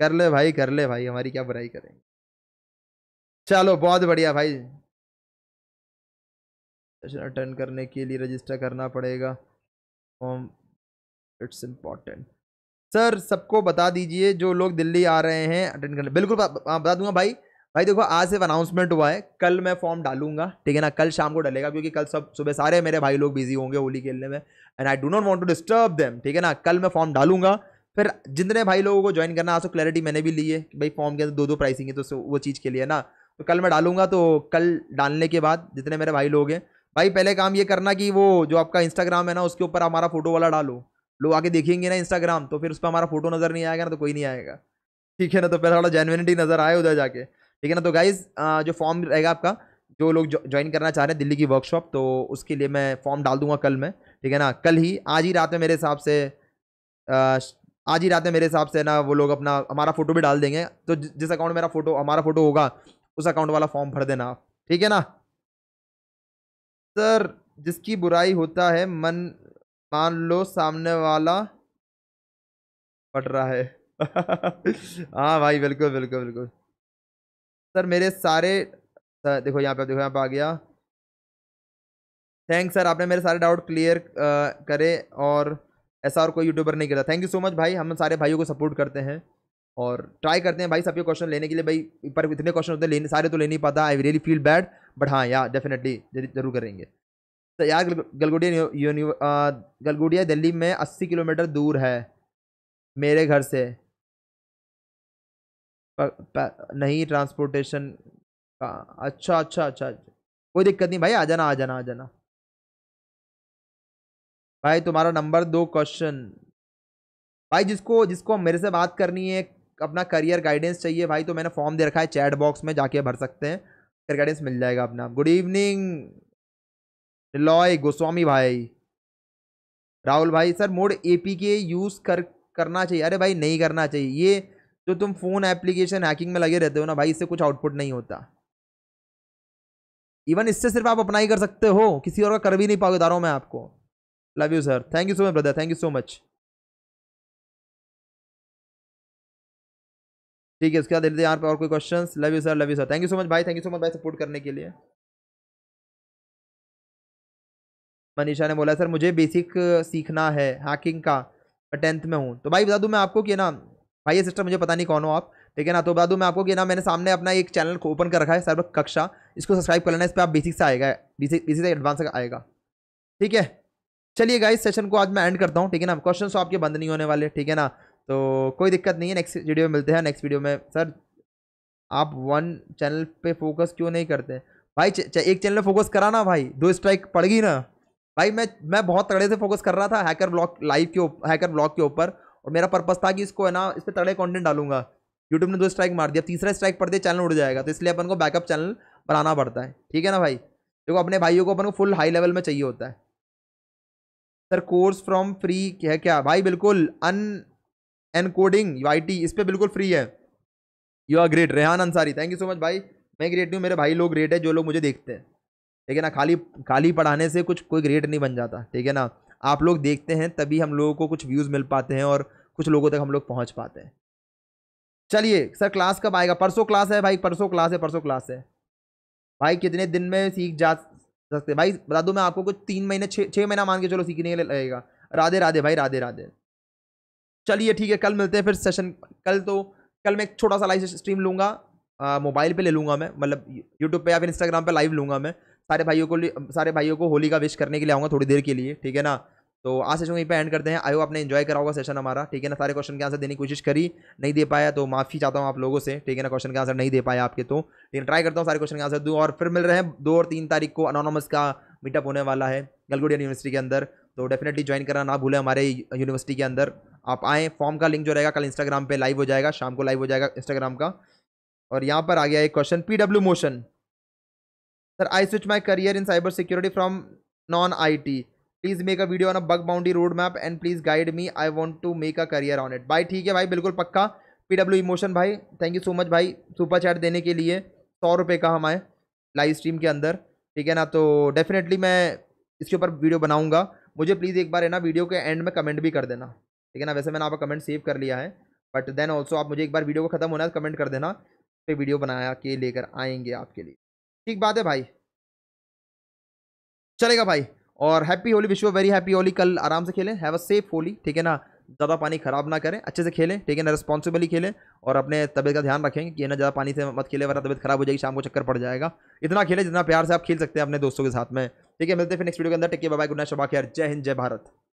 कर ले भाई कर ले भाई हमारी क्या बुराई करेंगे चलो बहुत बढ़िया भाई अटेंड करने के लिए रजिस्टर करना पड़ेगा फॉर्म इट्स इम्पॉर्टेंट सर सबको बता दीजिए जो लोग दिल्ली आ रहे हैं अटेंड करने बिल्कुल बता दूंगा भाई भाई देखो आज सिर्फ अनाउंसमेंट हुआ है कल मैं फॉर्म डालूंगा ठीक है ना कल शाम को डलेगा क्योंकि कल सब सुबह सारे मेरे भाई लोग बिजी होंगे होली खेलने में and I do not want to disturb them ठीक है ना कल मैं फॉर्म डालूंगा फिर जितने भाई लोगों को ज्वाइन करना आज क्लैरिटी तो मैंने भी ली है कि भाई फॉर्म के अंदर दो दो प्राइसिंग है तो वो चीज़ के लिए ना तो कल मैं डालूंगा तो कल डालने के बाद जितने मेरे भाई लोग हैं भाई पहले काम ये करना कि वो जो आपका इंस्टाग्राम है ना उसके ऊपर हमारा फोटो वाला डालो लोग आके देखेंगे ना इंस्टाग्राम तो फिर उस पर हमारा फोटो नज़र नहीं आएगा ना तो कोई नहीं आएगा ठीक है ना तो पहले थोड़ा जेनविनिटी नज़र आए उधर जाके ठीक है ना तो गाइज जो फॉर्म रहेगा आपका जो लोग ज्वाइन करना चाह रहे हैं दिल्ली की वर्कशॉप तो उसके लिए मैं फॉर्म डाल दूंगा कल मैं ठीक है ना कल ही आज ही रात में मेरे हिसाब से आज ही रात में मेरे हिसाब से ना वो लोग अपना हमारा फोटो भी डाल देंगे तो जिस अकाउंट मेरा फोटो हमारा फोटो होगा उस अकाउंट वाला फॉर्म भर देना आप ठीक है ना सर जिसकी बुराई होता है मन मान लो सामने वाला पट रहा है *laughs* हाँ भाई बिल्कुल बिल्कुल बिल्कुल सर मेरे सारे सर देखो यहाँ पे देखो यहाँ पे आ गया थैंक सर आपने मेरे सारे डाउट क्लियर करे और ऐसा और कोई यूट्यूबर नहीं करता थैंक यू सो मच भाई हम सारे भाइयों को सपोर्ट करते हैं और ट्राई करते हैं भाई सबके क्वेश्चन लेने के लिए भाई पर इतने क्वेश्चन होते हैं सारे तो ले नहीं पाता I really feel bad but हाँ यार डेफिनेटली जरूर करेंगे तो यार गलगुडिया गलगुडिया दिल्ली में अस्सी किलोमीटर दूर है मेरे घर से नहीं ट्रांसपोर्टेशन का अच्छा, अच्छा अच्छा अच्छा कोई दिक्कत नहीं भाई आ जाना आ जाना आ जाना भाई तुम्हारा नंबर दो क्वेश्चन भाई जिसको जिसको मेरे से बात करनी है अपना करियर गाइडेंस चाहिए भाई तो मैंने फॉर्म दे रखा है चैट बॉक्स में जाके भर सकते हैं करियर गाइडेंस मिल जाएगा अपना गुड इवनिंग लॉय गोस्वामी भाई राहुल भाई sir mod AP K use कर करना चाहिए अरे भाई नहीं करना चाहिए ये जो तुम फ़ोन एप्लीकेशन हैकिंग में लगे रहते हो ना भाई इससे कुछ आउटपुट नहीं होता इवन इससे सिर्फ आप अपना ही कर सकते हो किसी और का कर भी नहीं पाओगे दारों मैं आपको love you sir thank you so much brother thank you so much ठीक है उसके बाद देखते यहाँ पे और कोई question love you sir love you sir thank you so much भाई थैंक यू सो मच भाई सपोर्ट करने के लिए मनीषा ने बोला सर मुझे बेसिक सीखना है हैकिंग का टेंथ में हूँ तो भाई बता दूँ मैं आपको कि ना भाई ये सिस्टर मुझे पता नहीं कौन हो आप ठीक है ना तो बता दूँ मैं आपको कि ना मैंने सामने अपना एक चैनल ओपन कर रखा है सर्व कक्षा इसको सब्सक्राइब कर लेना इस पर आप बेसिक से आएगा बेसिक बेसिक से एडवांस आएगा ठीक है चलिए गाइस सेशन को आज मैं एंड करता हूँ ठीक है ना क्वेश्चन तो आपके बंद नहीं होने वाले ठीक है ना तो कोई दिक्कत नहीं है नेक्स्ट वीडियो में मिलते हैं नेक्स्ट वीडियो में सर आप वन चैनल पर फोकस क्यों नहीं करते भाई एक चैनल पर फोकस करा ना भाई दो स्ट्राइक पड़ गई ना भाई मैं मैं बहुत तगड़े से फोकस कर रहा था हैकर ब्लॉक लाइव के हैकर ब्लॉक के ऊपर और मेरा पर्पज था कि इसको है ना इस पर तगड़े कॉन्टेंट डालूंगा यूट्यूब ने दो स्ट्राइक मार दिया तीसरा स्ट्राइक पड़ते चैनल उड़ जाएगा तो इसलिए अपन को बैकअप चैनल बनाना पड़ता है ठीक है ना भाई देखो अपने भाइयों को अपन को फुल हाई लेवल में चाहिए होता है सर कोर्स फ्रॉम फ्री है क्या भाई बिल्कुल un encoding U I T इस पर बिल्कुल फ्री है you are great Rehan Ansari thank you so much भाई मैं ग्रेट हूँ मेरे भाई लोग ग्रेट है जो लोग मुझे देखते हैं ठीक है ना खाली खाली पढ़ाने से कुछ कोई ग्रेट नहीं बन जाता ठीक है ना आप लोग देखते हैं तभी हम लोगों को कुछ व्यूज़ मिल पाते हैं और कुछ लोगों तक हम लोग पहुँच पाते हैं चलिए सर क्लास कब आएगा परसों क्लास है भाई परसों क्लास है परसों क्लास है भाई कितने दिन में सीख जा सकते भाई बता दूँ मैं आपको कुछ तीन महीने छः छः महीना मान के चलो सीखने के लिए लगेगा राधे राधे भाई राधे राधे चलिए ठीक है कल मिलते हैं फिर सेशन कल तो कल मैं एक छोटा सा लाइव स्ट्रीम लूँगा मोबाइल पे ले लूँगा मैं मतलब यूट्यूब पे या फिर इंस्टाग्राम पे लाइव लूँगा मैं सारे भाइयों को सारे भाइयों को होली का विश करने के लिए आऊँगा थोड़ी देर के लिए ठीक है ना तो आज सेशन यहीं पे एंड करते हैं आयो आपने एंजॉय करा होगा सेशन हमारा ठीक है ना सारे क्वेश्चन के आंसर देने की कोशिश करी नहीं दे पाया तो माफी चाहता हूँ आप लोगों से ठीक है ना क्वेश्चन के आंसर नहीं दे पाया आपके तो लेकिन ट्राई करता हूँ सारे क्वेश्चन के आंसर दूँ और फिर मिल रहे हैं दो और तीन तारीख को अनोनमस का मीटअप होने वाला है गलगुडिया यूनिवर्सिटी के अंदर तो डेफिनेटली ज्वाइन करना ना भूलें हमारे यूनिवर्सिटी के अंदर आप आएँ फॉर्म का लिंक जो रहेगा कल इंस्टाग्राम पर लाइव हो जाएगा शाम को लाइव हो जाएगा इंस्टाग्राम का और यहाँ पर आ गया एक question P motion sir I switch my career in cyber security from non I T please make a video on a bug boundary road map and please guide me I want to make a career on it भाई ठीक है भाई बिल्कुल पक्का P W emotion भाई thank you so much भाई super chat देने के लिए सौ रुपये का हमारे लाइव स्ट्रीम के अंदर ठीक है ना तो डेफिनेटली मैं इसके ऊपर वीडियो बनाऊंगा मुझे प्लीज़ एक बार है ना वीडियो के एंड में कमेंट भी कर देना ठीक है ना वैसे मैंने आपका कमेंट सेव कर लिया है बट देन ऑल्सो आप मुझे एक बार वीडियो को खत्म होना है कमेंट कर देना फिर वीडियो बनाया के लेकर आएंगे आपके लिए ठीक बात है भाई चलेगा भाई और हैप्पी होली विश्व वेरी हैप्पी होली कल आराम से खेलें हैव अ सेफ होली ठीक है ना ज़्यादा पानी ख़राब ना करें अच्छे से खेलें ठीक है ना रिस्पॉन्सिबली खेलें और अपने तबियत का ध्यान रखें कि ना ज़्यादा पानी से मत खेले वरना तबियत खराब हो जाएगी शाम को चक्कर पड़ जाएगा इतना खेलें जितना प्यार से आप खेल सकते हैं अपने दोस्तों के साथ में ठीक है मिलते फिर नेक्स्ट वीडियो के अंदर टेक बाय गुड नाइट जय हिंद जय भारत